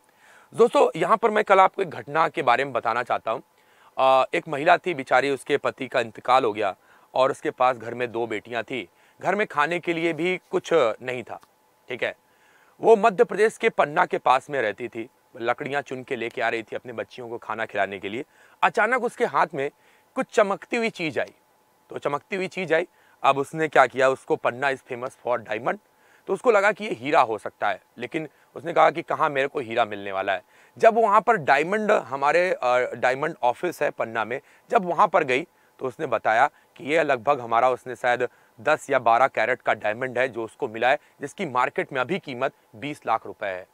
दोस्तों यहां पर मैं कल आपको एक घटना के बारे में बताना चाहता हूँ एक महिला थी बिचारी उसके पति का इंतकाल हो गया और उसके पास घर में दो बेटियां थी घर में खाने के लिए भी कुछ नहीं था ठीक है वो मध्य प्रदेश के पन्ना के पास में रहती थी लकड़ियाँ चुन के लेके आ रही थी अपने बच्चियों को खाना खिलाने के लिए अचानक उसके हाथ में कुछ चमकती हुई चीज़ आई तो चमकती हुई चीज़ आई अब उसने क्या किया उसको Panna is famous for diamond तो उसको लगा कि ये हीरा हो सकता है लेकिन उसने कहा कि कहाँ मेरे को हीरा मिलने वाला है जब वहाँ पर डायमंड हमारे डायमंड ऑफिस है पन्ना में जब वहाँ पर गई तो उसने बताया कि ये लगभग हमारा उसने शायद दस या बारह कैरेट का डायमंड है जो उसको मिला है जिसकी मार्केट में अभी कीमत बीस लाख रुपए है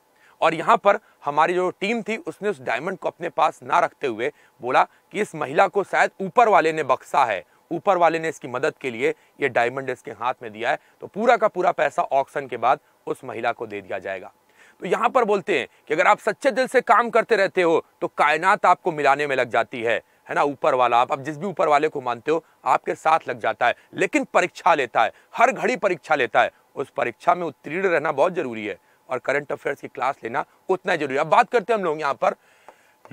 और यहाँ पर हमारी जो टीम थी उसने उस डायमंड को अपने पास ना रखते हुए बोला कि इस महिला को शायद ऊपर वाले ने बख्शा है ऊपर वाले ने इसकी मदद के लिए ये डायमंड इसके हाथ में दिया है तो पूरा का पूरा पैसा ऑक्शन के बाद उस महिला को दे दिया जाएगा तो यहाँ पर बोलते हैं कि अगर आप सच्चे दिल से काम करते रहते हो तो कायनात आपको मिलाने में लग जाती है है ना ऊपर वाला आप अब जिस भी ऊपर वाले को मानते हो आपके साथ लग जाता है लेकिन परीक्षा लेता है हर घड़ी परीक्षा लेता है उस परीक्षा में उत्तीर्ण रहना बहुत जरूरी है और करंट अफेयर्स की क्लास लेना उतना जरूरी है अब बात करते हैं हम लोग यहाँ पर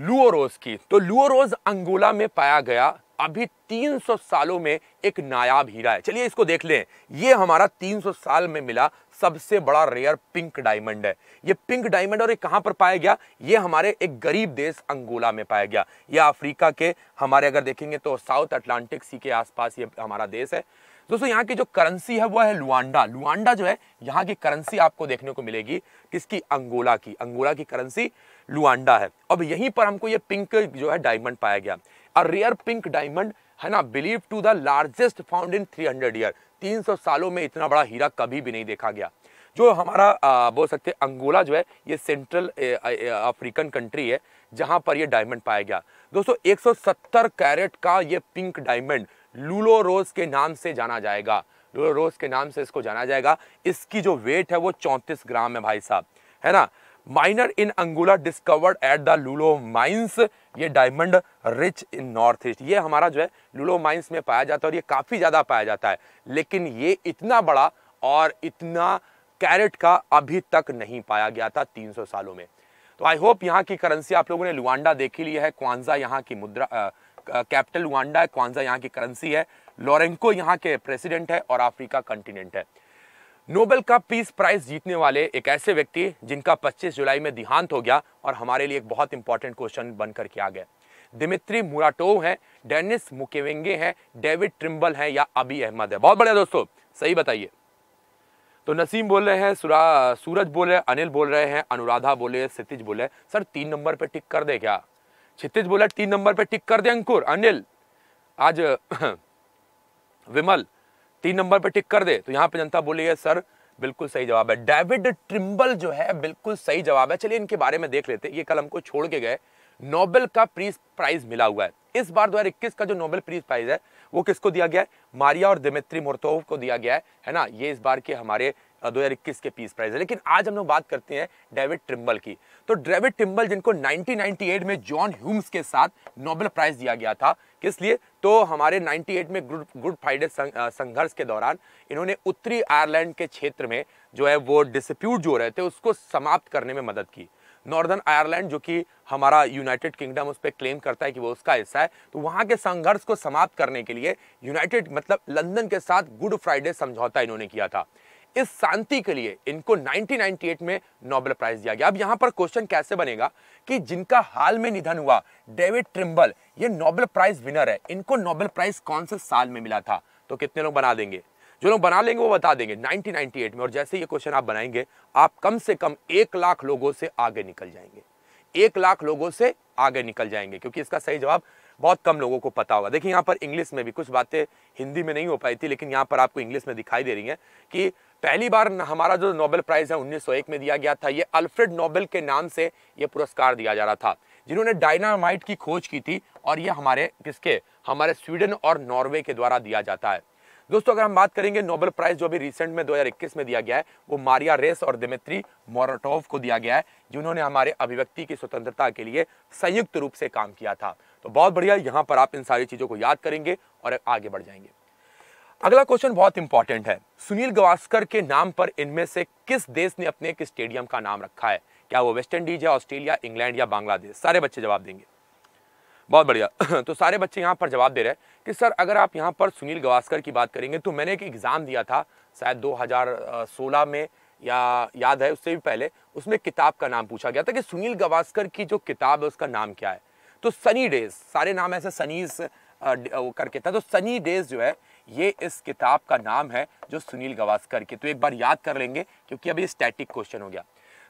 लुओरोज की तो लुओरोज अंगोला में पाया गया अभी 300 सालों में एक नायाब हीरा है चलिए इसको देख लें ये हमारा 300 साल में मिला सबसे बड़ा रेयर पिंक डायमंड है ये पिंक डायमंड और ये कहां पर पाया गया ये हमारे एक गरीब देश अंगोला में पाया गया ये अफ्रीका के हमारे अगर देखेंगे तो साउथ अटलांटिक सी के आसपास ये हमारा देश है दोस्तों यहाँ की जो करेंसी है वो है लुआंडा लुआंडा जो है यहाँ की करेंसी आपको देखने को मिलेगी किसकी अंगोला की अंगोला की करेंसी लुआंडा है अब यहीं पर हमको ये पिंक जो है डायमंड पाया गया और रेयर पिंक डायमंड है ना believe to the largest found in three hundred year तीन सौ सालों में इतना बड़ा हीरा कभी भी नहीं देखा गया जो हमारा बोल सकते अंगोला जो है ये सेंट्रल अफ्रीकन कंट्री है जहां पर ये डायमंड पाया गया दोस्तों 170 कैरेट का ये पिंक डायमंड लूलो रोज़ के नाम से जाना जाएगा लूलो रोज़ के नाम से इसको जाना जाएगा इसकी जो वेट है वो चौंतीस ग्राम है भाई साहब है ना miner in Angola discovered at the Lulo mines ये diamond rich in north east ये हमारा जो है लूलो माइंस में पाया जाता है और ये काफ़ी ज़्यादा पाया जाता है लेकिन ये इतना बड़ा और इतना कैरेट का अभी तक नहीं पाया गया था 300 सालों में तो आई होप यहाँ की करेंसी आप लोगों ने लुआंडा देखी ली है क्वांजा यहाँ की मुद्रा कैपिटल वांडा है क्वांजा यहाँ की करेंसी है लॉरेंको यहाँ के प्रेसिडेंट है और अफ्रीका कंटिनेंट है नोबेल का पीस प्राइज जीतने वाले एक ऐसे व्यक्ति जिनका 25 जुलाई में देहांत हो गया और हमारे लिए एक बहुत इंपॉर्टेंट क्वेश्चन बनकर के आ गया दिमित्री मुराटोव हैं डेनिस मुकेवेंगे हैं डेविड ट्रिम्बल हैं या अबी अहमद है बहुत बढ़िया दोस्तों सही बताइए तो नसीम बोल रहे हैं सूरज बोल रहे हैं अनिल बोल रहे हैं अनुराधा बोले सितिज बोले सर तीन नंबर पर टिक कर दे क्या क्षितिज बोला तीन नंबर पे टिक कर दे अंकुर अनिल आज [CLEARS THROAT] विमल तीन नंबर पे टिक कर दे तो यहाँ पे जनता बोली है सर बिल्कुल सही जवाब है डेविड ट्रिम्बल जो है बिल्कुल सही जवाब है चलिए इनके बारे में देख लेते ये कल हमको छोड़ के गए नोबेल का प्रीज प्राइज मिला हुआ है इस बार 2021 का जो नोबेल प्रीज प्राइज है वो किसको दिया गया है मारिया और दिमित्री मोर्तोव को दिया गया है है ना ये इस बार के हमारे 2021 के पीस प्राइस है लेकिन आज हम लोग बात करते हैं डेविड ट्रिम्बल की तो डेविड ट्रिम्बल जिनको 1998 में जॉन ह्यूम्स के साथ नोबेल प्राइज दिया गया था किस लिए तो हमारे 98 में गुड गुड फ्राइडे संघर्ष के दौरान इन्होंने उत्तरी आयरलैंड के क्षेत्र में जो है वो डिस्प्यूट जो रहे थे उसको समाप्त करने में मदद की नॉर्दर्न आयरलैंड जो कि हमारा यूनाइटेड किंगडम उस पर क्लेम करता है कि वो उसका हिस्सा है तो वहाँ के संघर्ष को समाप्त करने के लिए यूनाइटेड मतलब लंदन के साथ गुड फ्राइडे समझौता इन्होंने किया था इस शांति के लिए इनको 1998 में नोबेल प्राइज दिया गया अब यहां पर क्वेश्चन कैसे बनेगा कि जिनका हाल में निधन हुआ डेविड ट्रिम्बल ये नोबेल प्राइज विनर है इनको नोबेल प्राइज कौन से साल में मिला था तो कितने लोग बना देंगे जो लोग बना लेंगे वो बता देंगे 1998 में और जैसे ये क्वेश्चन आप बनाएंगे आप कम से कम एक लाख लोगों से आगे निकल जाएंगे एक लाख लोगों से आगे निकल जाएंगे क्योंकि इसका सही जवाब बहुत कम लोगों को पता होगा देखिए यहाँ पर इंग्लिश में भी कुछ बातें हिंदी में नहीं हो पाई थी लेकिन यहाँ पर आपको इंग्लिश में दिखाई दे रही है कि पहली बार हमारा जो नोबेल प्राइज़ है 1901 में दिया गया था ये अल्फ्रेड नोबेल के नाम से ये पुरस्कार दिया जा रहा था जिन्होंने डायनामाइट की खोज की थी और ये हमारे किसके हमारे स्वीडन और नॉर्वे के द्वारा दिया जाता है दोस्तों अगर हम बात करेंगे नोबेल प्राइज जो अभी रिसेंट में 2021 में दिया गया है वो मारिया रेस और दिमित्री मोरटोव को दिया गया है जिन्होंने हमारे अभिव्यक्ति की स्वतंत्रता के लिए संयुक्त रूप से काम किया था तो बहुत बढ़िया यहाँ पर आप इन सारी चीज़ों को याद करेंगे और आगे बढ़ जाएंगे अगला क्वेश्चन बहुत इंपॉर्टेंट है सुनील गवास्कर के नाम पर इनमें से किस देश ने अपने एक स्टेडियम का नाम रखा है क्या वो वेस्ट इंडीज है ऑस्ट्रेलिया इंग्लैंड या बांग्लादेश सारे बच्चे जवाब देंगे बहुत बढ़िया [CLEARS THROAT] तो सारे बच्चे यहाँ पर जवाब दे रहे हैं कि सर अगर आप यहाँ पर सुनील गवास्कर की बात करेंगे तो मैंने एक एग्ज़ाम दिया था शायद 2016 में या याद है उससे भी पहले उसमें किताब का नाम पूछा गया था कि सुनील गवास्कर की जो किताब है उसका नाम क्या है तो सनी डेज सारे नाम ऐसे सनीज करके था तो सनी डेज जो है ये इस किताब का नाम है जो सुनील गवास्कर की तो एक बार याद कर लेंगे क्योंकि अभी स्टैटिक क्वेश्चन हो गया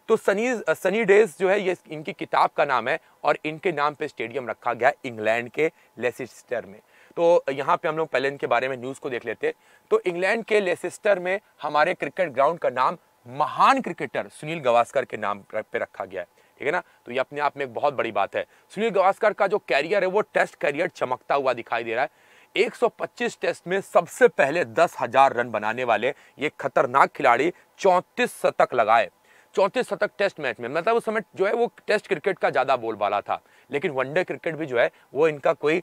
तो सनी सनी डेज जो है ये इनकी किताब का नाम है और इनके नाम पे स्टेडियम रखा गया इंग्लैंड के लेसिस्टर में तो यहाँ पे हम लोग पहले इनके बारे में न्यूज़ को देख लेते तो इंग्लैंड के लेसिस्टर में हमारे क्रिकेट ग्राउंड का नाम महान क्रिकेटर सुनील गवास्कर के नाम पे रखा गया है ठीक है ना तो ये अपने आप में एक बहुत बड़ी बात है सुनील गवास्कर का जो कैरियर है वो टेस्ट कैरियर चमकता हुआ दिखाई दे रहा है 125 टेस्ट में सबसे पहले दस हजार रन बनाने वाले ये खतरनाक खिलाड़ी चौंतीस शतक लगाए चौंतीस शतक टेस्ट मैच में मतलब उस समय जो है वो टेस्ट क्रिकेट का ज़्यादा बोलबाला था लेकिन वनडे क्रिकेट भी जो है वो इनका कोई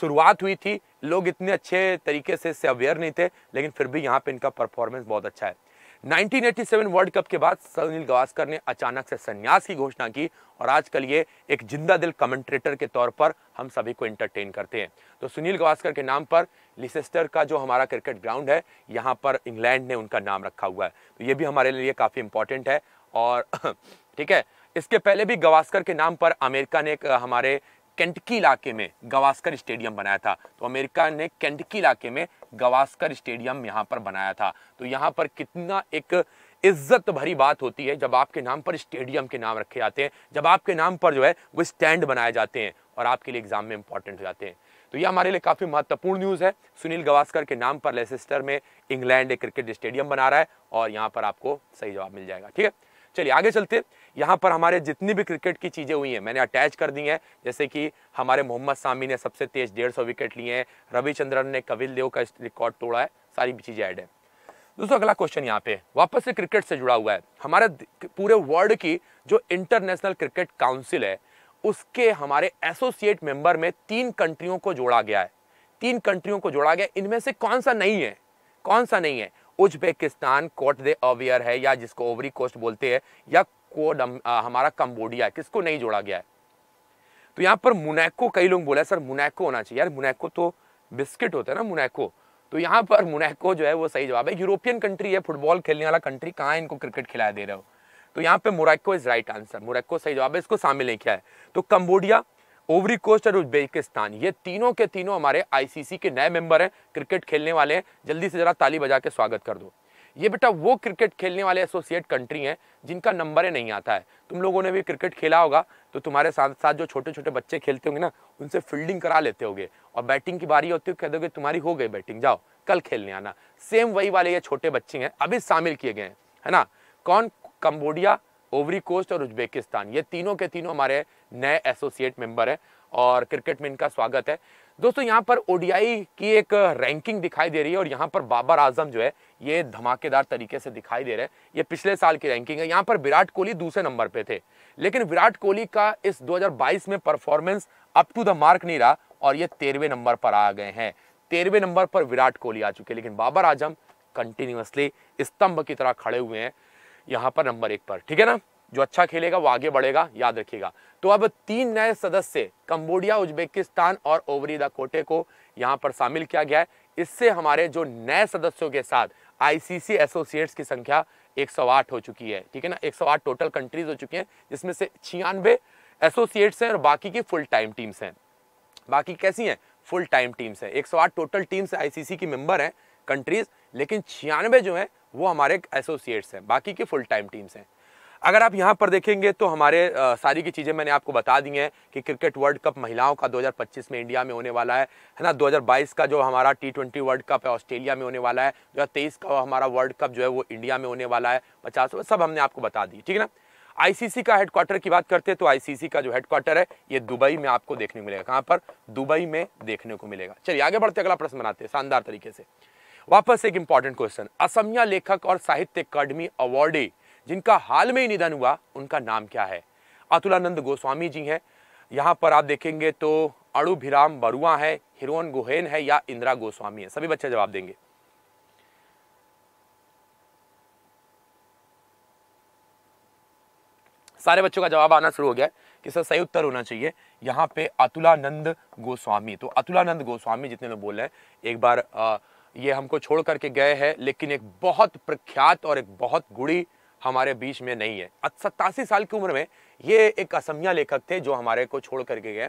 शुरुआत हुई थी लोग इतने अच्छे तरीके से इससे अवेयर नहीं थे लेकिन फिर भी यहाँ पे इनका परफॉर्मेंस बहुत अच्छा है 1987 वर्ल्ड कप के बाद सुनील गावस्कर ने अचानक से संन्यास की घोषणा की और आजकल ये एक जिंदा दिल कमेंट्रेटर के तौर पर हम सभी को एंटरटेन करते हैं तो सुनील गावस्कर के नाम पर लिसेस्टर का जो हमारा क्रिकेट ग्राउंड है यहाँ पर इंग्लैंड ने उनका नाम रखा हुआ है तो ये भी हमारे लिए काफ़ी इंपॉर्टेंट है और [CLEARS THROAT] ठीक है इसके पहले भी गवास्कर के नाम पर अमेरिका ने हमारे केंटकी इलाके में गवास्कर स्टेडियम बनाया था तो अमेरिका ने केंटकी इलाके में गवास्कर स्टेडियम यहाँ पर बनाया था तो यहाँ पर कितना एक इज्जत भरी बात होती है जब आपके नाम पर स्टेडियम के नाम रखे जाते हैं जब आपके नाम पर जो है वो स्टैंड बनाए जाते हैं और आपके लिए एग्जाम में इंपॉर्टेंट हो जाते हैं तो ये हमारे लिए काफ़ी महत्वपूर्ण न्यूज़ है सुनील गवास्कर के नाम पर लेसेस्टर में इंग्लैंड एक क्रिकेट स्टेडियम बना रहा है और यहाँ पर आपको सही जवाब मिल जाएगा ठीक है चलिए आगे चलते हैं यहाँ पर हमारे जितनी भी क्रिकेट की चीज़ें हुई हैं मैंने अटैच कर दी हैं जैसे कि हमारे मोहम्मद सामी ने सबसे तेज डेढ़ सौ विकेट लिए हैं रविचंद्रन ने कविल देव का रिकॉर्ड तोड़ा है सारी चीज़ें ऐड है दोस्तों अगला क्वेश्चन यहाँ पे वापस से क्रिकेट से जुड़ा हुआ है हमारे पूरे वर्ल्ड की जो इंटरनेशनल क्रिकेट काउंसिल है उसके हमारे एसोसिएट मेंबर में तीन कंट्रियों को जोड़ा गया है तीन कंट्रियों को जोड़ा गया इनमें से कौन सा नहीं है कौन सा नहीं है उज्बेकिस्तान कोट दे अवियर है या जिसको ओवरी कोस्ट बोलते हैं या इक्वाड हमारा कंबोडिया है किसको नहीं जोड़ा गया है तो यहाँ पर मुनैको कई लोग बोला सर मुनैको होना चाहिए यार मुनैको तो बिस्किट होता है ना मुनैको तो यहाँ पर मुनैको जो है वो सही जवाब है यूरोपियन कंट्री है फुटबॉल खेलने वाला कंट्री कहाँ इनको क्रिकेट खिलाया दे रहे हो तो यहाँ पे Morocco is right answer Morocco सही जवाब है इसको शामिल नहीं किया है तो कंबोडिया ओवरी कोस्ट और उज्बेकिस्तान ये तीनों के तीनों हमारे आईसीसी के नए मेंबर हैं क्रिकेट खेलने वाले हैं जल्दी से जरा ताली बजा के स्वागत कर दो ये बेटा वो क्रिकेट खेलने वाले एसोसिएट कंट्री हैं जिनका नंबर नहीं आता है तुम लोगों ने भी क्रिकेट खेला होगा तो तुम्हारे साथ साथ जो छोटे छोटे बच्चे खेलते होंगे ना उनसे फील्डिंग करा लेते होगे और बैटिंग की बारी होती है कह दोगे तुम्हारी हो गई बैटिंग जाओ कल खेलने आना सेम वही वाले ये छोटे बच्चे हैं अभी शामिल किए गए हैं है ना कौन कम्बोडिया ओवरी कोस्ट और उज्बेकिस्तान ये तीनों के तीनों हमारे नए एसोसिएट मेंबर हैं और क्रिकेट में इनका स्वागत है दोस्तों यहाँ पर ओडीआई की एक रैंकिंग दिखाई दे रही है और यहाँ पर बाबर आजम जो है ये धमाकेदार तरीके से दिखाई दे रहे हैं ये पिछले साल की रैंकिंग है यहाँ पर विराट कोहली दूसरे नंबर पे थे लेकिन विराट कोहली का इस 2022 में performance up to the mark नहीं रहा और ये तेरहवें नंबर पर आ गए हैं तेरहवें नंबर पर विराट कोहली आ चुके हैं लेकिन बाबर आजम कंटिन्यूसली स्तंभ की तरह खड़े हुए हैं यहाँ पर नंबर एक पर ठीक है ना जो अच्छा खेलेगा वो आगे बढ़ेगा याद रखिएगा तो अब तीन नए सदस्य कंबोडिया उज्बेकिस्तान और ओवरी द कोटे को यहाँ पर शामिल किया गया है इससे हमारे जो नए सदस्यों के साथ आईसीसी एसोसिएट्स की संख्या 108 हो चुकी है ठीक है ना 108 टोटल कंट्रीज हो चुकी हैं जिसमें से छियानवे एसोसिएट्स हैं और बाकी की फुल टाइम टीम्स हैं बाकी कैसी हैं फुल टाइम टीम्स हैं एक टोटल टीम्स आईसीसी की मेंबर हैं कंट्रीज लेकिन छियानवे जो हैं वो हमारे एसोसिएट्स हैं बाकी की फुल टाइम टीम्स हैं अगर आप यहाँ पर देखेंगे तो हमारे आ, सारी की चीज़ें मैंने आपको बता दी हैं कि क्रिकेट वर्ल्ड कप महिलाओं का 2025 में इंडिया में होने वाला है है ना 2022 का जो हमारा टी ट्वेंटी वर्ल्ड कप है ऑस्ट्रेलिया में होने वाला है 2023 का हमारा वर्ल्ड कप जो है वो इंडिया में होने वाला है पचास सब हमने आपको बता दी ठीक है ना आईसीसी का हेडक्वार्टर की बात करते हैं तो आईसीसी का जो हेडक्वार्टर है ये दुबई में आपको देखने को मिलेगा कहाँ पर दुबई में देखने को मिलेगा चलिए आगे बढ़ते अगला प्रश्न बनाते हैं शानदार तरीके से वापस एक इंपॉर्टेंट क्वेश्चन असमिया लेखक और साहित्य अकाडमी अवार्डी जिनका हाल में ही निधन हुआ उनका नाम क्या है अतुलानंद गोस्वामी जी हैं यहाँ पर आप देखेंगे तो अड़ुभिराम बरुआ है हिरोन गोहेन है या इंदिरा गोस्वामी है सभी बच्चे जवाब देंगे सारे बच्चों का जवाब आना शुरू हो गया कि सर सही उत्तर होना चाहिए यहाँ पे अतुलानंद गोस्वामी तो अतुलानंद गोस्वामी जितने लोग बोल रहे हैं एक बार आ, ये हमको छोड़ करके गए हैं लेकिन एक बहुत प्रख्यात और एक बहुत गुड़ी हमारे बीच में नहीं है सत्तासी साल की उम्र में ये एक असमिया लेखक थे जो हमारे को छोड़ करके गए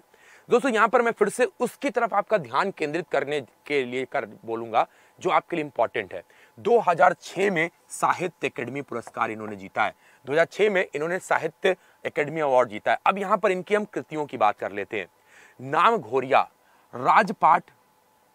दोस्तों यहाँ पर मैं फिर से उसकी तरफ आपका ध्यान केंद्रित करने के लिए कर बोलूंगा जो आपके लिए इम्पोर्टेंट है 2006 में साहित्य अकेडमी पुरस्कार इन्होंने जीता है 2006 में इन्होंने साहित्य अकेडमी अवार्ड जीता है अब यहाँ पर इनकी हम कृतियों की बात कर लेते हैं नाम घोरिया राजपाट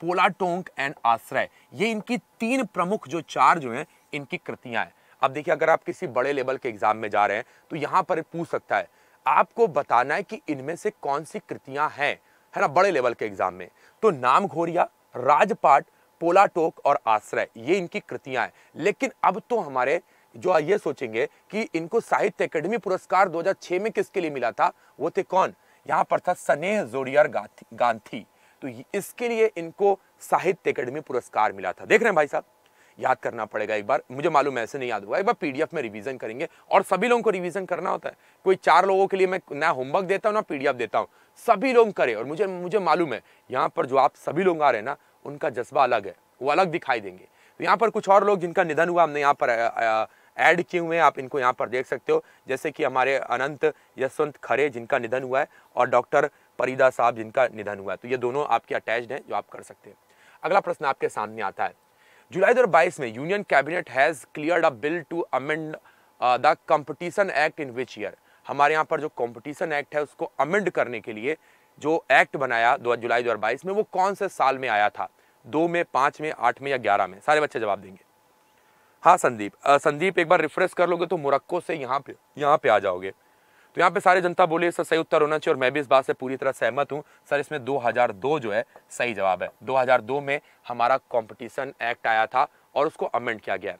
पोलाटोंक एंड आश्रय ये इनकी तीन प्रमुख जो चार जो हैं इनकी कृतियाँ हैं अब देखिए अगर आप किसी बड़े लेवल के एग्जाम में जा रहे हैं तो यहाँ पर पूछ सकता है आपको बताना है कि इनमें से कौन सी कृतियां हैं है ना बड़े लेवल के एग्जाम में तो नाम घोरिया राजपाट पोलाटोक और आश्रय ये इनकी कृतियां हैं लेकिन अब तो हमारे जो ये सोचेंगे कि इनको साहित्य अकेडमी पुरस्कार 2006 में किसके लिए मिला था वो थे कौन यहाँ पर था स्नेह जोड़ियर गांधी तो इसके लिए इनको साहित्य अकेडमी पुरस्कार मिला था देख रहे हैं भाई साहब याद करना पड़ेगा एक बार मुझे मालूम ऐसे नहीं याद होगा एक बार पीडीएफ में रिवीजन करेंगे और सभी लोगों को रिवीजन करना होता है कोई चार लोगों के लिए मैं ना होमवर्क देता हूँ ना पीडीएफ देता हूँ सभी लोग करें और मुझे मुझे मालूम है यहाँ पर जो आप सभी लोग आ रहे हैं ना उनका जज्बा अलग है वो अलग दिखाई देंगे तो यहाँ पर कुछ और लोग जिनका निधन हुआ हमने यहाँ पर ऐड किए हुए हैं आप इनको यहाँ पर देख सकते हो जैसे कि हमारे अनंत यशवंत खरे जिनका निधन हुआ है और डॉक्टर परिदा साहब जिनका निधन हुआ है तो ये दोनों आपके अटैच्ड हैं जो आप कर सकते हैं अगला प्रश्न आपके सामने आता है जुलाई दो में union cabinet has clear a bill to amend the competition act in which year हमारे यहाँ पर जो कंपटीशन एक्ट है उसको अमेंड करने के लिए जो एक्ट बनाया दो जुलाई दो में वो कौन से साल में आया था दो में पांच में आठ में या ग्यारह में सारे बच्चे जवाब देंगे हाँ संदीप संदीप एक बार रिफ्रेश कर लोगे तो मुरक्को से यहाँ पे यहाँ पे आ जाओगे तो यहाँ पे सारी जनता बोली इसका सही उत्तर होना चाहिए और मैं भी इस बात से पूरी तरह सहमत हूँ सर इसमें 2002 जो है सही जवाब है 2002 में हमारा कंपटीशन एक्ट आया था और उसको अमेंड किया गया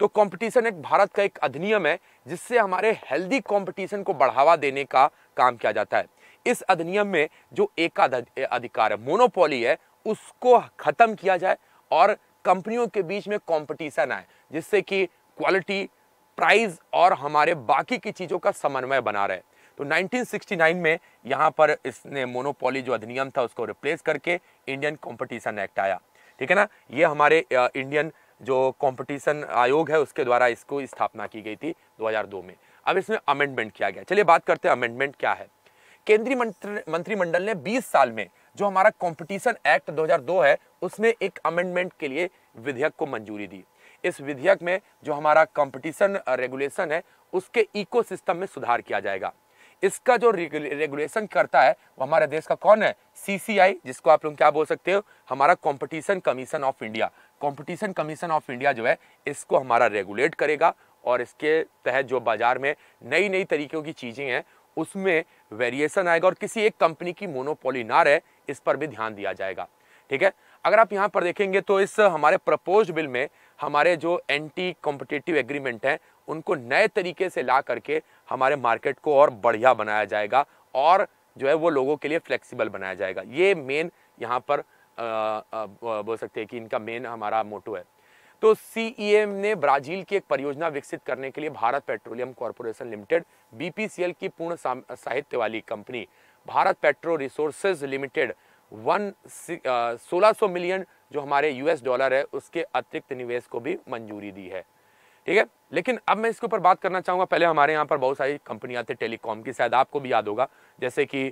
तो कंपटीशन एक भारत का एक अधिनियम है जिससे हमारे हेल्दी कंपटीशन को बढ़ावा देने का काम किया जाता है इस अधिनियम में जो एकाधिकार है मोनोपोली है उसको ख़त्म किया जाए और कंपनियों के बीच में कॉम्पिटिशन आए जिससे कि क्वालिटी प्राइस और हमारे बाकी की चीज़ों का समन्वय बना रहे तो 1969 में यहाँ पर इसने मोनोपोली जो अधिनियम था उसको रिप्लेस करके इंडियन कंपटीशन एक्ट आया ठीक है ना ये हमारे इंडियन जो कंपटीशन आयोग है उसके द्वारा इसको स्थापना की गई थी 2002 में अब इसमें अमेंडमेंट किया गया चलिए बात करते हैं अमेंडमेंट क्या है केंद्रीय मंत्रिमंडल ने 20 साल में जो हमारा कंपटीशन एक्ट 2002 है उसमें एक अमेंडमेंट के लिए विधेयक को मंजूरी दी इस विधेयक में जो हमारा कंपटीशन रेगुलेशन है उसके इकोसिस्टम में सुधार किया जाएगा इसका जो रेगुलेशन करता है वो हमारे देश का कौन है सीसीआई जिसको आप लोग क्या बोल सकते हो हमारा competition commission of India competition commission of India जो है इसको हमारा रेगुलेट करेगा और इसके तहत जो बाज़ार में नई नई तरीक़ों की चीज़ें हैं उसमें वेरिएशन आएगा और किसी एक कंपनी की मोनोपोली ना रहे इस पर भी ध्यान दिया जाएगा ठीक है अगर आप यहां पर देखेंगे तो इस हमारे प्रपोज बिल में हमारे जो एंटी कॉम्पिटेटिव एग्रीमेंट हैं उनको नए तरीके से ला करके हमारे मार्केट को और बढ़िया बनाया जाएगा और जो है वो लोगों के लिए फ्लेक्सिबल बनाया जाएगा ये मेन यहाँ पर बोल सकते हैं कि इनका मेन हमारा मोटो है तो सी e ने ब्राज़ील की एक परियोजना विकसित करने के लिए Bharat petroleum corporation limited B की पूर्ण साहित्य वाली company Bharat petro resources limited one सोलह सौ मिलियन जो हमारे यूएस डॉलर है उसके अतिरिक्त निवेश को भी मंजूरी दी है ठीक है लेकिन अब मैं इसके ऊपर बात करना चाहूंगा पहले हमारे यहाँ पर बहुत सारी कंपनियां थे टेलीकॉम की शायद आपको भी याद होगा जैसे कि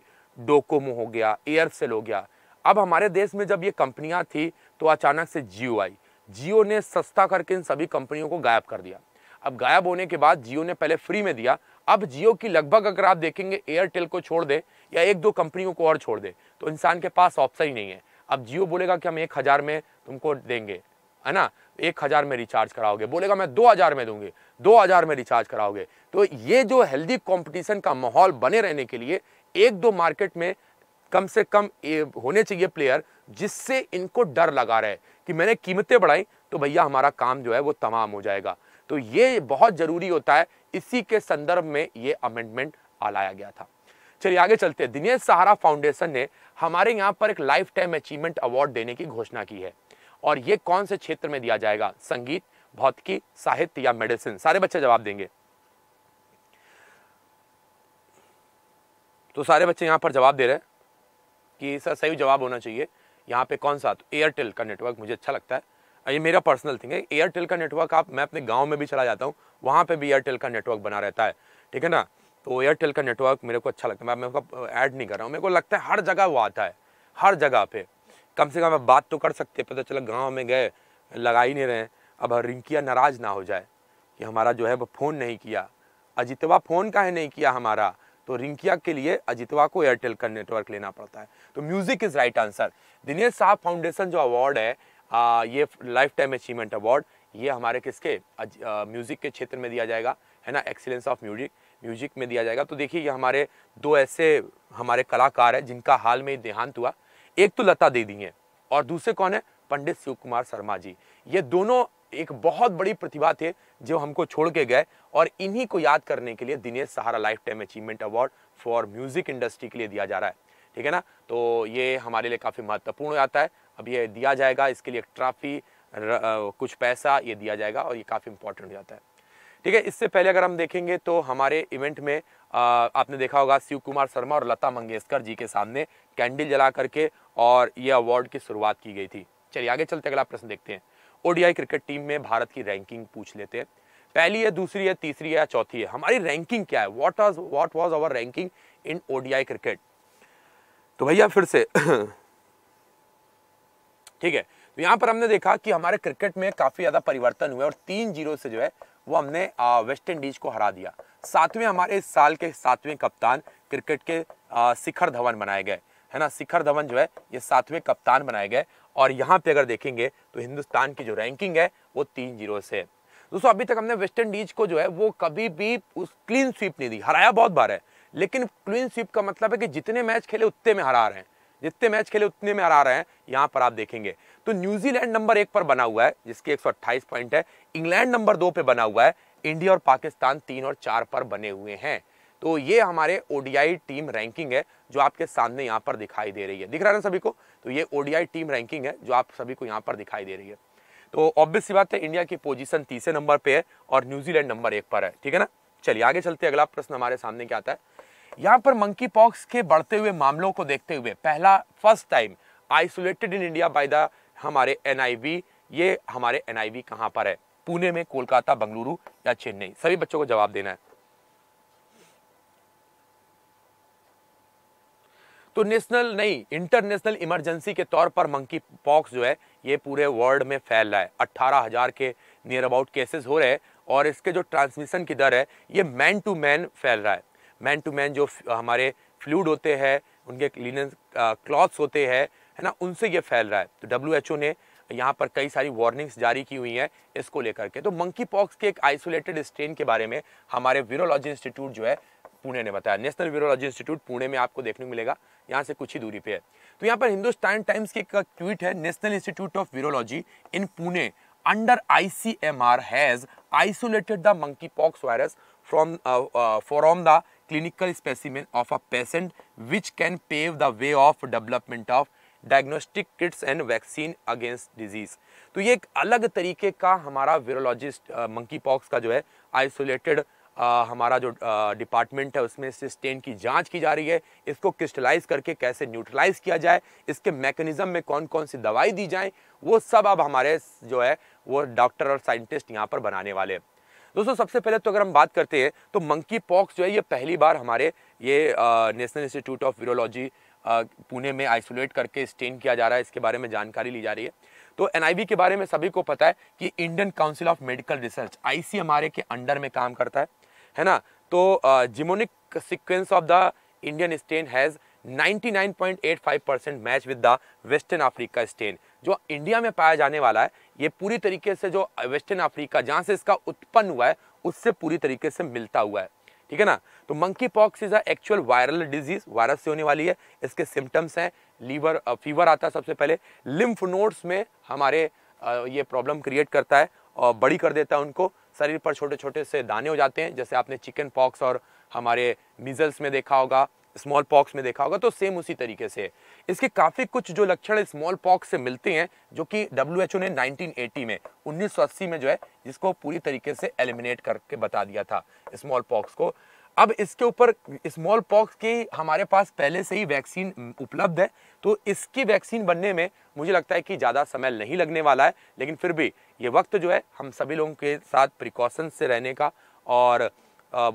डोकोमो हो गया एयरसेल हो गया अब हमारे देश में जब ये कंपनियां थी तो अचानक से जियो आई जियो ने सस्ता करके इन सभी कंपनियों को गायब कर दिया अब गायब होने के बाद जियो ने पहले फ्री में दिया अब जियो की लगभग अगर आप देखेंगे एयरटेल को छोड़ दे या एक दो कंपनियों को और छोड़ दे तो इंसान के पास ऑप्शन ही नहीं है अब जियो बोलेगा कि हम एक हज़ार में तुमको देंगे है ना एक हज़ार में रिचार्ज कराओगे बोलेगा मैं दो हज़ार में दूंगी दो हज़ार में रिचार्ज कराओगे तो ये जो हेल्दी कंपटीशन का माहौल बने रहने के लिए एक दो मार्केट में कम से कम होने चाहिए प्लेयर जिससे इनको डर लगा रहे कि मैंने कीमतें बढ़ाई तो भैया हमारा काम जो है वो तमाम हो जाएगा तो ये बहुत ज़रूरी होता है इसी के संदर्भ में ये अमेंडमेंट लाया गया था चलिए आगे चलते हैं दिनेश सहारा फाउंडेशन ने हमारे यहाँ पर एक लाइफ टाइम अचीवमेंट अवार्ड देने की घोषणा की है और ये कौन से क्षेत्र में दिया जाएगा संगीत भौतिकी साहित्य या मेडिसिन सारे बच्चे जवाब देंगे तो सारे बच्चे यहाँ पर जवाब दे रहे हैं कि सर सही जवाब होना चाहिए यहाँ पे कौन सा तो एयरटेल का नेटवर्क मुझे अच्छा लगता है ये मेरा पर्सनल थिंग है एयरटेल का नेटवर्क आप मैं अपने गाँव में भी चला जाता हूँ वहाँ पर भी एयरटेल का नेटवर्क बना रहता है ठीक है ना तो एयरटेल का नेटवर्क मेरे को अच्छा लगता है मैं उसका ऐड uh, नहीं कर रहा हूँ मेरे को लगता है हर जगह वो आता है हर जगह पे कम से कम अब बात तो कर सकते पता चला गाँव में गए लगा ही नहीं रहे अब रिंकिया नाराज ना हो जाए कि हमारा जो है वो फ़ोन नहीं किया अजितवा फ़ोन का है नहीं किया हमारा तो रिंकिया के लिए अजितवा को एयरटेल का नेटवर्क लेना पड़ता है तो music is right answer Dinesh साहब फाउंडेशन जो अवार्ड है आ, ये लाइफ टाइम अचीवमेंट अवार्ड ये हमारे किसके म्यूज़िक के क्षेत्र में दिया जाएगा है ना एक्सीलेंस ऑफ म्यूजिक म्यूजिक में दिया जाएगा तो देखिए ये हमारे दो ऐसे हमारे कलाकार हैं जिनका हाल में देहांत हुआ एक तो लता दीदी है और दूसरे कौन है पंडित शिव कुमार शर्मा जी ये दोनों एक बहुत बड़ी प्रतिभा थे जो हमको छोड़ के गए और इन्हीं को याद करने के लिए Dinesh Sahara life time achievement award for music industry के लिए दिया जा रहा है ठीक है ना तो ये हमारे लिए काफ़ी महत्वपूर्ण हो जाता है अब ये दिया जाएगा इसके लिए एक ट्रॉफी कुछ पैसा ये दिया जाएगा और ये काफ़ी इंपॉर्टेंट हो जाता है ठीक है इससे पहले अगर हम देखेंगे तो हमारे इवेंट में आ, आपने देखा होगा शिव कुमार शर्मा और लता मंगेशकर जी के सामने कैंडल जला करके और ये अवार्ड की शुरुआत की गई थी चलिए आगे चलते अगला प्रश्न देखते हैं ओडीआई क्रिकेट टीम में भारत की रैंकिंग पूछ लेते हैं पहली है दूसरी है तीसरी है या चौथी है हमारी रैंकिंग क्या है वॉट आज what was our ranking in ODI cricket तो भैया फिर से ठीक है तो यहां पर हमने देखा कि हमारे क्रिकेट में काफ़ी ज़्यादा परिवर्तन हुए और तीन जीरो से जो है वो हमने वेस्ट इंडीज़ को हरा दिया सातवें हमारे इस साल के सातवें कप्तान क्रिकेट के शिखर धवन बनाए गए है ना शिखर धवन जो है ये सातवें कप्तान बनाए गए और यहाँ पे अगर देखेंगे तो हिंदुस्तान की जो रैंकिंग है वो तीन जीरो से है दोस्तों अभी तक हमने वेस्ट इंडीज को जो है वो कभी भी उस क्लीन स्वीप नहीं दी हराया बहुत बार है लेकिन क्लीन स्वीप का मतलब है कि जितने मैच खेले उतने में हरा रहे हैं जितने मैच खेले उतने में हरा रहे हैं यहाँ पर आप देखेंगे तो न्यूजीलैंड नंबर एक पर बना हुआ है जिसकी एक पॉइंट है इंग्लैंड नंबर दो पे बना हुआ है इंडिया और पाकिस्तान तीन और चार पर बने हुए हैं तो ये हमारे ओडीआई टीम रैंकिंग है जो आपके सामने यहाँ पर दिखाई दे रही है दिख रहा है ना सभी को तो ये ओडीआई टीम रैंकिंग है जो आप सभी को यहाँ पर दिखाई दे रही है तो ऑब्वियस सी बात है इंडिया की पोजीशन तीसरे नंबर पे है और न्यूजीलैंड नंबर एक पर है ठीक है ना चलिए आगे चलते अगला प्रश्न हमारे सामने क्या आता है यहाँ पर मंकी पॉक्स के बढ़ते हुए मामलों को देखते हुए पहला first time isolated in India by the हमारे एन ये हमारे एन आई कहाँ पर है पुणे में कोलकाता बंगलुरु या चेन्नई सभी बच्चों को जवाब देना है तो नेशनल नहीं इंटरनेशनल इमरजेंसी के तौर पर मंकी पॉक्स जो है ये पूरे वर्ल्ड में फैल रहा है अट्ठारह हजार के नियर अबाउट केसेस हो रहे हैं और इसके जो ट्रांसमिशन की दर है ये मैन टू मैन फैल रहा है मैन टू मैन जो हमारे फ्लूड होते हैं उनके क्लीन क्लॉथ्स होते हैं है ना उनसे ये फैल रहा है तो डब्ल्यू ने यहाँ पर कई सारी वार्निंग्स जारी की हुई हैं इसको लेकर के तो मंकी पॉक्स के एक आइसोलेटेड स्ट्रेन के बारे में हमारे वीरोलॉजी इंस्टीट्यूट जो है पुणे ने बताया नेशनल वीरोलॉजी इंस्टीट्यूट पुणे में आपको देखने को मिलेगा यहाँ से कुछ ही दूरी पे है तो यहाँ पर हिंदुस्तान टाइम्स की एक ट्वीट है national institute of virology in Pune under ICMR has isolated the monkeypox virus from uh, from uh, from the clinical specimen of a patient which can pave the way of development of diagnostic kits and vaccine against disease तो ये एक अलग तरीके का हमारा virologist monkey pox का जो है आइसोलेटेड आ, हमारा जो डिपार्टमेंट है उसमें से स्टेन की जांच की जा रही है इसको क्रिस्टलाइज करके कैसे न्यूट्रलाइज किया जाए इसके मैकेनिज्म में कौन कौन सी दवाई दी जाए वो सब अब हमारे जो है वो डॉक्टर और साइंटिस्ट यहाँ पर बनाने वाले दोस्तों सबसे पहले तो अगर हम बात करते हैं तो मंकी पॉक्स जो है ये पहली बार हमारे ये national institute of virology Pune में आइसोलेट करके स्टेन किया जा रहा है इसके बारे में जानकारी ली जा रही है तो एन के बारे में सभी को पता है कि Indian council of medical research आई के अंडर में काम करता है है ना तो genomic sequence of the Indian strain has 99.85 percent match with the western Africa strain जो इंडिया में पाया जाने वाला है ये पूरी तरीके से जो वेस्टर्न अफ्रीका जहाँ से इसका उत्पन्न हुआ है उससे पूरी तरीके से मिलता हुआ है ठीक है ना तो monkey pox is a actual viral disease virus से होने वाली है इसके सिम्टम्स हैं लीवर फीवर आता है सबसे पहले लिम्फ नोड्स में हमारे ये प्रॉब्लम क्रिएट करता है और बड़ी कर देता है उनको शरीर पर छोटे छोटे से दाने हो जाते हैं जैसे आपने चिकन पॉक्स और हमारे मिजल्स में देखा होगा स्मॉल पॉक्स में देखा होगा तो सेम उसी तरीके से इसके काफ़ी कुछ जो लक्षण स्मॉल पॉक्स से मिलते हैं जो कि डब्ल्यू ने 1980 में 1980 में जो है जिसको पूरी तरीके से एलिमिनेट करके बता दिया था स्मॉल पॉक्स को अब इसके ऊपर स्मॉल पॉक्स की हमारे पास पहले से ही वैक्सीन उपलब्ध है तो इसकी वैक्सीन बनने में मुझे लगता है कि ज़्यादा समय नहीं लगने वाला है लेकिन फिर भी ये वक्त जो है हम सभी लोगों के साथ प्रिकॉशन से रहने का और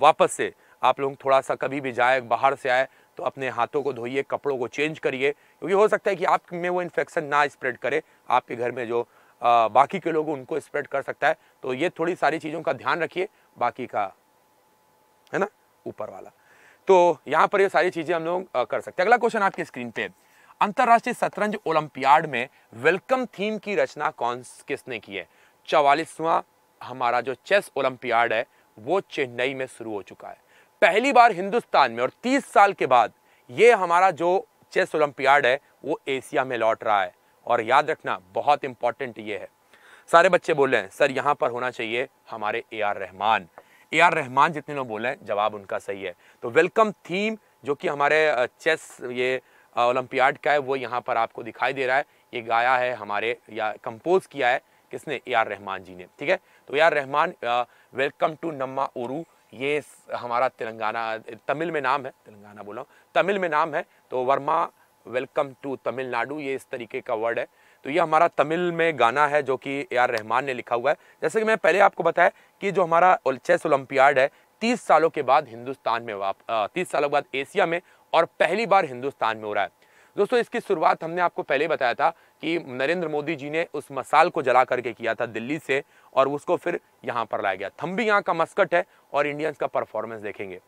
वापस से आप लोग थोड़ा सा कभी भी जाए बाहर से आए तो अपने हाथों को धोइए कपड़ों को चेंज करिए क्योंकि हो सकता है कि आप में वो इन्फेक्शन ना स्प्रेड करे आपके घर में जो आ, बाकी के लोग उनको स्प्रेड कर सकता है तो ये थोड़ी सारी चीज़ों का ध्यान रखिए बाकी का है ना ऊपर वाला तो यहाँ पर ये सारी चीज़ें हम लोग कर सकते हैं अगला क्वेश्चन आपके स्क्रीन पे अंतर्राष्ट्रीय शतरंज ओलंपियाड में वेलकम थीम की रचना कौन किसने की है चवालीसवां हमारा जो चेस ओलंपियाड है वो चेन्नई में शुरू हो चुका है पहली बार हिंदुस्तान में और 30 साल के बाद ये हमारा जो चेस ओलंपियाड है वो एशिया में लौट रहा है और याद रखना बहुत इंपॉर्टेंट ये है सारे बच्चे बोल रहे हैं सर यहाँ पर होना चाहिए हमारे A R Rahman A R Rahman जितने लोग बोले हैं जवाब उनका सही है तो वेलकम थीम जो कि हमारे चेस ये ओलंपियाड का है वो यहाँ पर आपको दिखाई दे रहा है ये गाया है हमारे या कंपोज किया है किसने ए आर रहमान जी ने ठीक है तो A R Rahman welcome to Namma Ooru ये हमारा तेलंगाना तमिल में नाम है तेलंगाना बोला तमिल में नाम है तो वर्मा वेलकम टू तमिलनाडु ये इस तरीके का वर्ड है तो ये हमारा तमिल में गाना है जो कि ए आर रहमान ने लिखा हुआ है जैसे कि मैं पहले आपको बताया कि जो हमारा चेस ओलंपियाड है तीस सालों के बाद हिंदुस्तान में वाप तीस सालों के बाद एशिया में और पहली बार हिंदुस्तान में हो रहा है दोस्तों इसकी शुरुआत हमने आपको पहले बताया था कि नरेंद्र मोदी जी ने उस मसाल को जला करके किया था दिल्ली से और उसको फिर यहाँ पर लाया गया थम भी यहाँ का मस्कट है और इंडियंस का परफॉर्मेंस देखेंगे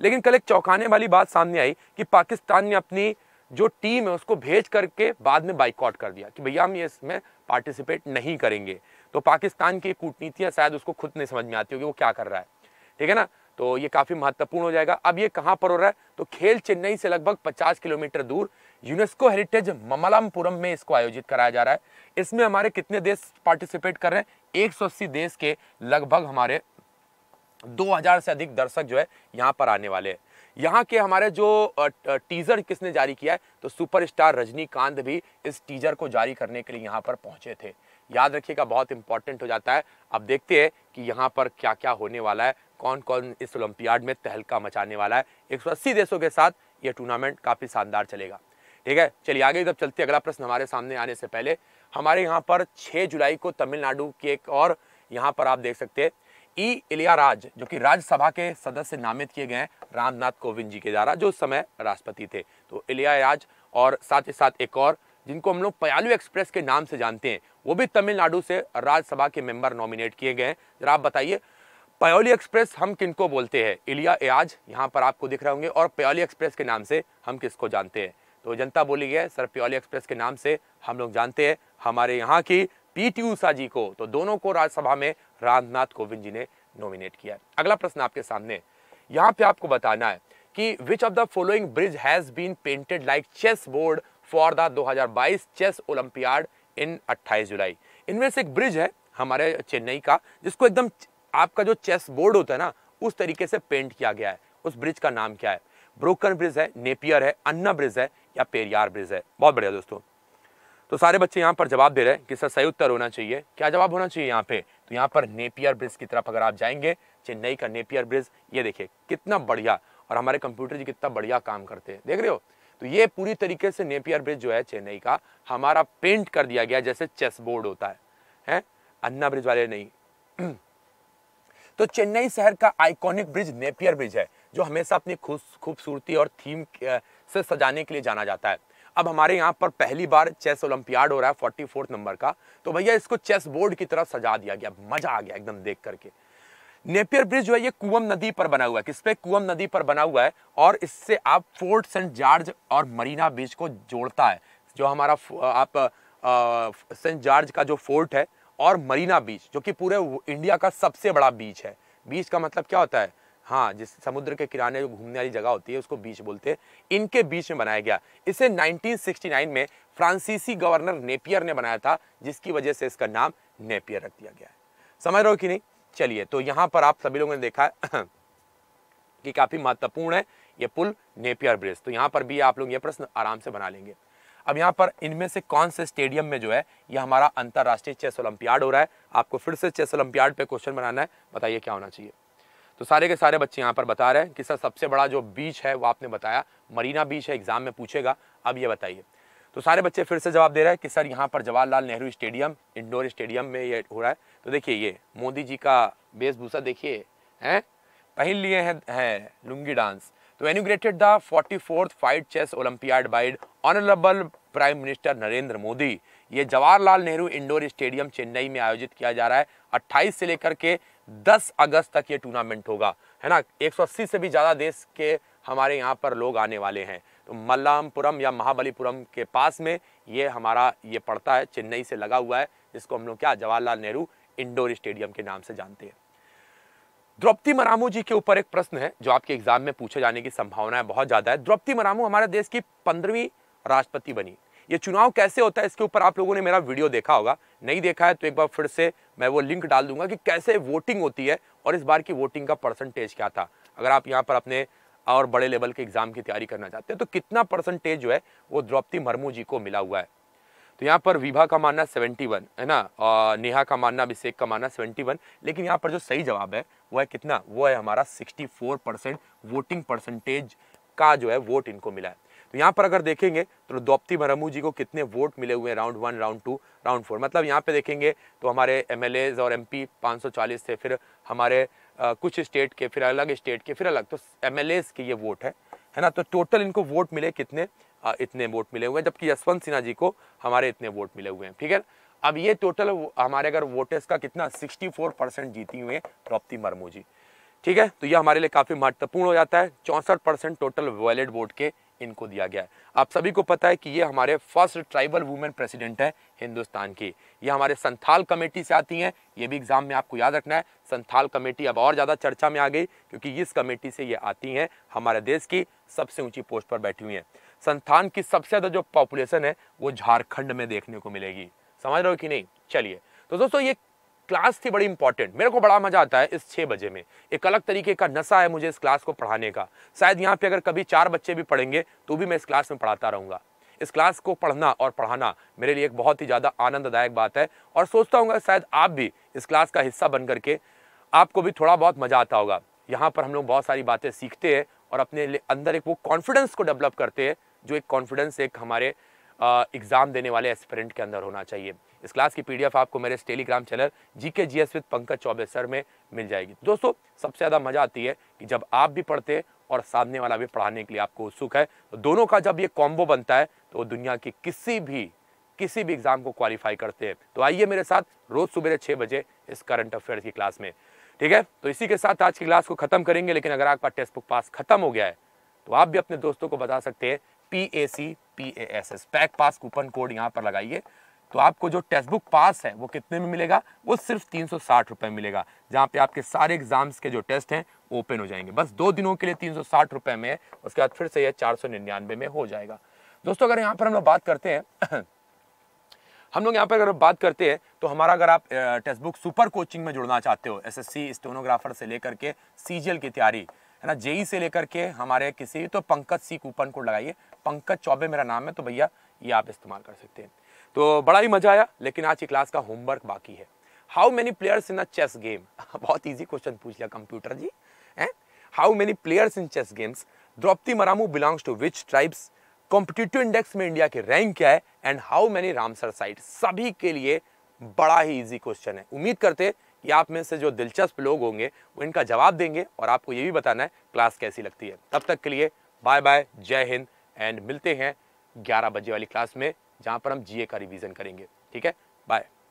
लेकिन कल एक चौंकाने वाली बात सामने आई कि पाकिस्तान ने अपनी जो टीम है उसको भेज करके बाद में बाइकआउट कर दिया कि भैया हम ये इसमें पार्टिसिपेट नहीं करेंगे तो पाकिस्तान की कूटनीतियाँ शायद उसको खुद नहीं समझ में आती होगी वो क्या कर रहा है ठीक है ना तो ये काफ़ी महत्वपूर्ण हो जाएगा अब ये कहाँ पर हो रहा है तो खेल चेन्नई से लगभग 50 किलोमीटर दूर यूनेस्को हेरिटेज ममलामपुरम में इसको आयोजित कराया जा रहा है इसमें हमारे कितने देश पार्टिसिपेट कर रहे हैं एक देश के लगभग हमारे दो से अधिक दर्शक जो है यहाँ पर आने वाले हैं यहाँ के हमारे जो टीज़र किसने जारी किया है तो सुपरस्टार रजनीकांत भी इस टीज़र को जारी करने के लिए यहाँ पर पहुंचे थे याद रखिएगा बहुत इंपॉर्टेंट हो जाता है अब देखते हैं कि यहाँ पर क्या क्या होने वाला है कौन कौन इस ओलंपियाड में तहलका मचाने वाला है एक देशों के साथ ये टूर्नामेंट काफ़ी शानदार चलेगा ठीक है चलिए आगे जब चलते अगला प्रश्न हमारे सामने आने से पहले हमारे यहाँ पर 6 जुलाई को तमिलनाडु की एक और यहाँ पर आप देख सकते हैं ई इलियाराज जो कि राज्यसभा के सदस्य नामित किए गए हैं रामनाथ कोविंद जी के द्वारा जो उस समय राष्ट्रपति थे तो इलिया राज और साथ ही साथ एक और जिनको हम लोग पयालू एक्सप्रेस के नाम से जानते हैं वो भी तमिलनाडु से राज्यसभा के मेंबर नॉमिनेट किए गए हैं जरा आप बताइए पयोली एक्सप्रेस हम किनको बोलते हैं इलिया एयाज यहाँ पर आपको दिख रहे होंगे और प्योली एक्सप्रेस के नाम से हम किसको जानते हैं तो जनता बोली है सर प्योली एक्सप्रेस के नाम से हम लोग जानते हैं हमारे यहाँ की पी टी ऊषा जी को तो दोनों को राज्यसभा में रामनाथ कोविंद जी ने नॉमिनेट किया अगला प्रश्न आपके सामने यहाँ पे आपको बताना है कि which of the following bridge has been painted like chess board for the 2022 chess olympiad in 28 July इनमें से एक ब्रिज है हमारे चेन्नई का जिसको एकदम आपका जो चेस बोर्ड होता है ना उस तरीके से पेंट किया गया है उस ब्रिज का नाम क्या है ब्रोकन ब्रिज है नेपियर है अन्ना ब्रिज है या पेरियार ब्रिज है बहुत बढ़िया दोस्तों तो सारे बच्चे यहाँ पर जवाब दे रहे हैं कि सर सही उत्तर होना चाहिए क्या जवाब होना चाहिए यहाँ पे तो यहाँ पर नेपियर ब्रिज की तरफ अगर आप जाएंगे चेन्नई का नेपियर ब्रिज ये देखिए कितना बढ़िया और हमारे कंप्यूटर जी कितना बढ़िया काम करते हैं देख रहे हो तो ये पूरी तरीके से नेपियर ब्रिज जो है चेन्नई का हमारा पेंट कर दिया गया जैसे चेस बोर्ड होता है हैं अन्ना ब्रिज वाले नहीं [CLEARS THROAT] तो चेन्नई शहर का आइकॉनिक ब्रिज नेपियर ब्रिज है जो हमेशा अपनी खूबसूरती और थीम से सजाने के लिए जाना जाता है अब हमारे यहाँ पर पहली बार चेस ओलंपियाड हो रहा है फोर्टी नंबर का तो भैया इसको चेस बोर्ड की तरह सजा दिया गया मजा आ गया एकदम देख करके नेपियर ब्रिज जो है ये कुम नदी पर बना हुआ है किस पे कुम नदी पर बना हुआ है और इससे आप फोर्ट सेंट जॉर्ज और मरीना बीच को जोड़ता है जो हमारा आप सेंट जॉर्ज का जो फोर्ट है और मरीना बीच जो कि पूरे इंडिया का सबसे बड़ा बीच है बीच का मतलब क्या होता है हाँ जिस समुद्र के किनारे जो घूमने वाली जगह होती है उसको बीच बोलते हैं इनके बीच में बनाया गया इसे 1969 में फ्रांसीसी गवर्नर नेपियर ने बनाया था जिसकी वजह से इसका नाम नेपियर रख दिया गया है समझ रहे हो कि नहीं चलिए तो यहाँ पर आप सभी लोगों ने देखा कि काफ़ी महत्वपूर्ण है ये पुल नेपियर ब्रिज तो यहाँ पर भी आप लोग ये प्रश्न आराम से बना लेंगे अब यहाँ पर इनमें से कौन से स्टेडियम में जो है ये हमारा अंतर्राष्ट्रीय चेस ओलंपियाड हो रहा है आपको फिर से चेस ओलंपियाड पे क्वेश्चन बनाना है बताइए क्या होना चाहिए तो सारे के सारे बच्चे यहाँ पर बता रहे हैं कि सर सबसे बड़ा जो बीच है वो आपने बताया मरीना बीच है एग्जाम में पूछेगा अब ये बताइए तो सारे बच्चे फिर से जवाब दे रहे हैं कि सर यहाँ पर Jawaharlal Nehru stadium indoor stadium में ये हो रहा है तो देखिए ये मोदी जी का वेशभूषा देखिए हैं पहन लिए हैं है, लुंगी डांस तो inaugurated the forty fourth FIDE chess olympiad by honourable prime minister Narendra Modi ये जवाहरलाल नेहरू इंडोर स्टेडियम चेन्नई में आयोजित किया जा रहा है अट्ठाईस से लेकर के दस अगस्त तक ये टूर्नामेंट होगा है ना एक से भी ज़्यादा देश के हमारे यहाँ पर लोग आने वाले हैं मल्लामपुरम या महाबलीपुरम के पास में ये हमारा ये पड़ता है चेन्नई से लगा हुआ है जिसको हम लोग क्या जवाहरलाल नेहरू इंडोर स्टेडियम के नाम से जानते हैं द्रौपदी मरामू जी के ऊपर एक प्रश्न है जो आपके एग्जाम में पूछे जाने की संभावना है बहुत ज़्यादा है द्रौपदी मरामू हमारे देश की पंद्रहवीं राष्ट्रपति बनी ये चुनाव कैसे होता है इसके ऊपर आप लोगों ने मेरा वीडियो देखा होगा नहीं देखा है तो एक बार फिर से मैं वो लिंक डाल दूंगा कि कैसे वोटिंग होती है और इस बार की वोटिंग का परसेंटेज क्या था अगर आप यहाँ पर अपने और बड़े लेवल के एग्ज़ाम की तैयारी करना चाहते हैं तो कितना परसेंटेज जो है वो द्रौपदी मर्मू जी को मिला हुआ है तो यहाँ पर विभा का मानना 71 है ना और नेहा का मानना अभिषेक का मानना 71 लेकिन यहाँ पर जो सही जवाब है वो है कितना वो है हमारा 64 परसेंट वोटिंग परसेंटेज का जो है वोट इनको मिला है तो यहाँ पर अगर देखेंगे तो द्रौपदी मरमू जी को कितने वोट मिले हुए हैं round one round two round four मतलब यहाँ पे देखेंगे तो हमारे एम और एम पी थे फिर हमारे कुछ स्टेट के फिर अलग स्टेट के फिर अलग तो एम के ये वोट है है ना तो टोटल इनको वोट मिले कितने आ, इतने वोट मिले हुए हैं जबकि यशवंत सिन्हा जी को हमारे इतने वोट मिले हुए हैं ठीक है अब ये टोटल हमारे अगर वोटर्स का कितना 64 परसेंट जीती हुई है द्रौपदी मर्मू जी ठीक है तो ये हमारे लिए काफ़ी महत्वपूर्ण हो जाता है चौंसठ परसेंट टोटल वैलिड वोट के इनको दिया गया है आप सभी को पता है कि ये हमारे फर्स्ट ट्राइबल वुमेन प्रेसिडेंट है हिंदुस्तान की ये हमारे संथाल कमेटी से आती हैं ये भी एग्जाम में आपको याद रखना है संथाल कमेटी अब और ज़्यादा चर्चा में आ गई क्योंकि इस कमेटी से ये आती हैं हमारे देश की सबसे ऊँची पोस्ट पर बैठी हुई हैं संथान की सबसे ज़्यादा जो पॉपुलेशन है वो झारखंड में देखने को मिलेगी समझ रहे हो कि नहीं चलिए तो दोस्तों ये क्लास थी बड़ी इंपॉर्टेंट मेरे को बड़ा मज़ा आता है इस छः बजे में एक अलग तरीके का नशा है मुझे इस क्लास को पढ़ाने का शायद यहाँ पे अगर कभी चार बच्चे भी पढ़ेंगे तो भी मैं इस क्लास में पढ़ाता रहूँगा इस क्लास को पढ़ना और पढ़ाना मेरे लिए एक बहुत ही ज़्यादा आनंददायक बात है और सोचता हूँ शायद आप भी इस क्लास का हिस्सा बन करके आपको भी थोड़ा बहुत मज़ा आता होगा यहाँ पर हम लोग बहुत सारी बातें सीखते हैं और अपने अंदर एक वो कॉन्फिडेंस को डेवलप करते हैं जो एक कॉन्फिडेंस एक हमारे एग्ज़ाम देने वाले एस्परेंट के अंदर होना चाहिए इस क्लास की पीडीएफ आपको मेरे Telegram channel G K G S with Pankaj Choubey sir में मिल जाएगी दोस्तों सबसे ज़्यादा मज़ा आती है कि जब आप भी पढ़ते हैं और सामने वाला भी पढ़ाने के लिए आपको उत्सुक है तो दोनों का जब ये कॉम्बो बनता है तो वो दुनिया की किसी भी किसी भी एग्ज़ाम को क्वालिफाई करते हैं तो आइए मेरे साथ रोज़ सुबह छह बजे इस करंट अफेयर की क्लास में ठीक है तो इसी के साथ आज की क्लास को ख़त्म करेंगे लेकिन अगर आपका टेक्स्ट बुक पास खत्म हो गया है तो आप भी अपने दोस्तों को बता सकते हैं P A C P A S S pack pass coupon code यहाँ पर लगाइए तो आपको जो टेक्स्ट बुक पास है वो कितने में मिलेगा वो सिर्फ तीन सौ साठ रुपये मिलेगा जहाँ पे आपके सारे एग्जाम्स के जो टेस्ट हैं ओपन हो जाएंगे बस दो दिनों के लिए तीन सौ साठ रुपये में उसके बाद फिर से यह चार सौ निन्यानवे में हो जाएगा दोस्तों अगर यहाँ पर हम लोग बात करते हैं [CLEARS THROAT] हम लोग यहाँ पर अगर बात करते हैं तो हमारा अगर आप टेक्स्ट बुक सुपर कोचिंग में जुड़ना चाहते हो सी स्टेनोग्राफर से लेकर के सीजीएल की तैयारी है ना जेई e से लेकर के हमारे किसी तो पंकज सी कूपन कोड लगाइए पंकज चौबे मेरा नाम है तो भैया ये आप इस्तेमाल कर सकते हैं तो बड़ा ही मजा आया लेकिन आज की क्लास का होमवर्क बाकी है how many players in a chess game बहुत ईजी क्वेश्चन पूछ लिया कंप्यूटर जी है how many players in chess games Draupadi Murmu belongs to which tribes competitive index में इंडिया की रैंक क्या है and how many Ramsar site सभी के लिए बड़ा ही इजी क्वेश्चन है उम्मीद करते हैं कि आप में से जो दिलचस्प लोग होंगे वो इनका जवाब देंगे और आपको ये भी बताना है क्लास कैसी लगती है तब तक के लिए बाय बाय जय हिंद एंड मिलते हैं ग्यारह बजे वाली क्लास में जहाँ पर हम जीए का रिविज़न करेंगे ठीक है बाय